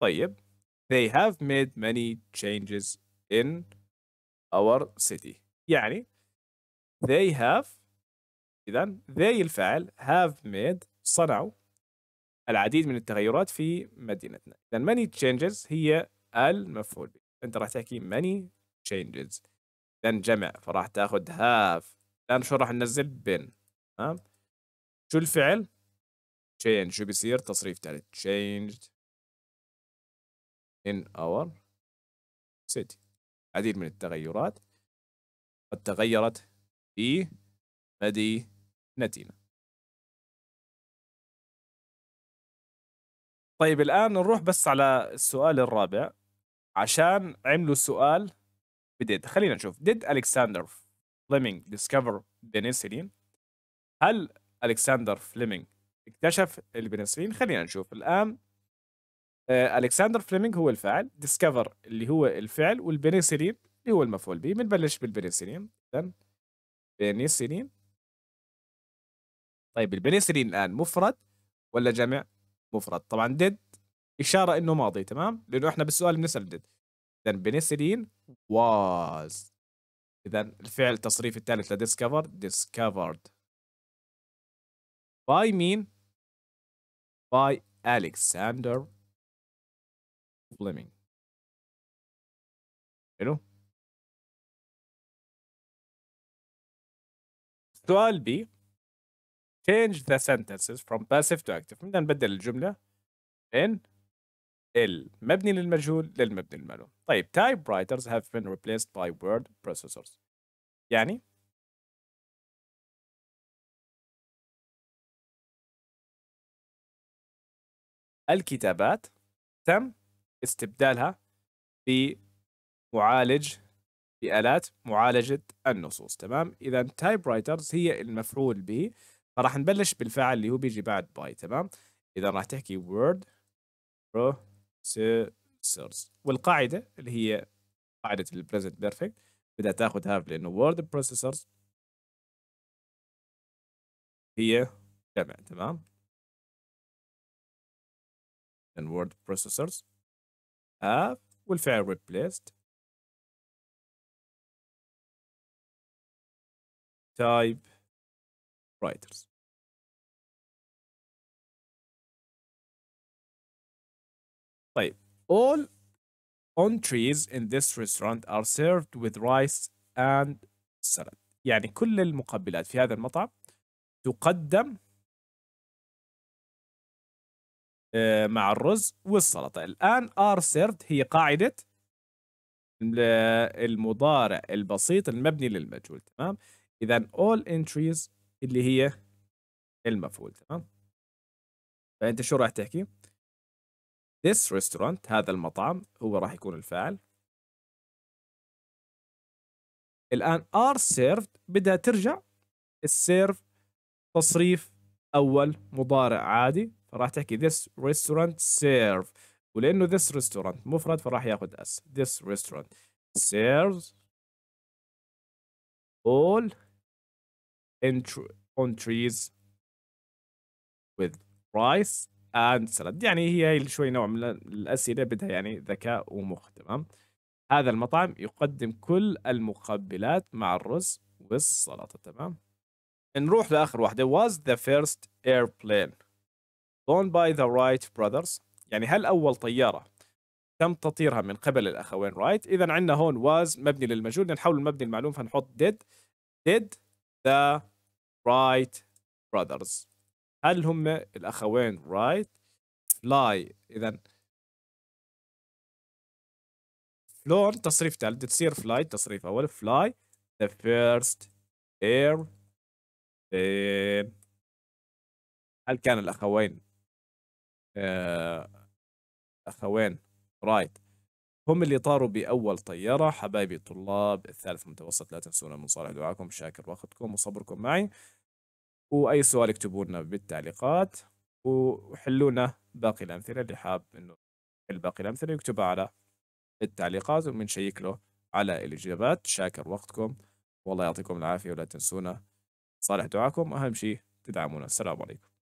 طيب they have made many changes in our city يعني they have إذا they الفعل have made صنعوا العديد من التغيرات في مدينتنا إذا many changes هي المفعول أنت راح تحكي many changes إذا جمع فراح تاخذ have الآن شو راح ننزل بن تمام شو الفعل change شو بيصير تصريف ثالث changed in our city العديد من التغيرات قد تغيرت في مدينتنا طيب الآن نروح بس على السؤال الرابع عشان عملوا سؤال بديد خلينا نشوف did Alexander Fleming discover penicillin هل Alexander Fleming اكتشف البنسلين خلينا نشوف الآن آه، Alexander Fleming هو الفاعل discover اللي هو الفعل والبنسلين اللي هو المفعول به بنبلش بالبنسلين اذا بنسلين طيب البنسلين الان مفرد ولا جمع مفرد طبعا ديد اشاره انه ماضي تمام لانه احنا بالسؤال بنسال ديد اذا بنسلين واز اذا الفعل التصريف الثالث لديسكفر discovered by مين by الكساندر فليمينغ حلو سؤال بي change the sentences from passive to active بدنا نبدل الجملة من المبني للمجهول للمبني المعلوم طيب typewriters have been replaced by word processors يعني الكتابات تم استبدالها بمعالج بآلات معالجة النصوص تمام إذا تايب رايترز هي المفعول به فراح نبلش بالفاعل اللي هو بيجي بعد باي تمام إذا راح تحكي word processors والقاعدة اللي هي قاعدة البريزنت بيرفكت بدها تاخذ هاف لأنه وورد processors هي جمع تمام and word processors have والفعل replaced تايب رايترز طيب all entrees in this restaurant are served with rice and salad يعني كل المقبلات في هذا المطعم تقدم آه، مع الرز والسلطة الآن are served هي قاعدة المضارع البسيط المبني للمجهول تمام اذا all entries اللي هي المفعول تمام فانت شو راح تحكي this restaurant هذا المطعم هو راح يكون الفاعل الان are served بدها ترجع السيرف تصريف اول مضارع عادي فراح تحكي this restaurant serve ولانه this restaurant مفرد فراح ياخذ اس this restaurant serves all on trees with rice and salad يعني هي هي شوي نوع من الأسئلة بدها يعني ذكاء ومخ تمام هذا المطعم يقدم كل المقبلات مع الرز والسلطة تمام نروح لآخر واحدة was the first airplane flown by the Wright brothers يعني هل أول طيارة تم تطيرها من قبل الأخوين رايت إذا عندنا هون was مبني للمجهول نحول المبني المعلوم فنحط did did the رايت براذرز هل هم الاخوين رايت فلاي اذا فلون تصريف ثالث تصير فلاي تصريف اول فلاي ذا فيرست اير هل كان الاخوين آه، اخوين رايت هم اللي طاروا بأول طيارة حبايبي الطلاب الثالث متوسط لا تنسونا من صالح دعاكم شاكر وقتكم وصبركم معي وأي سؤال اكتبوا لنا بالتعليقات وحلونا باقي الأمثلة اللي حاب إنه حل باقي الأمثلة يكتبها على التعليقات وبنشيك له على الإجابات شاكر وقتكم والله يعطيكم العافية ولا تنسونا صالح دعاكم أهم شيء تدعمونا السلام عليكم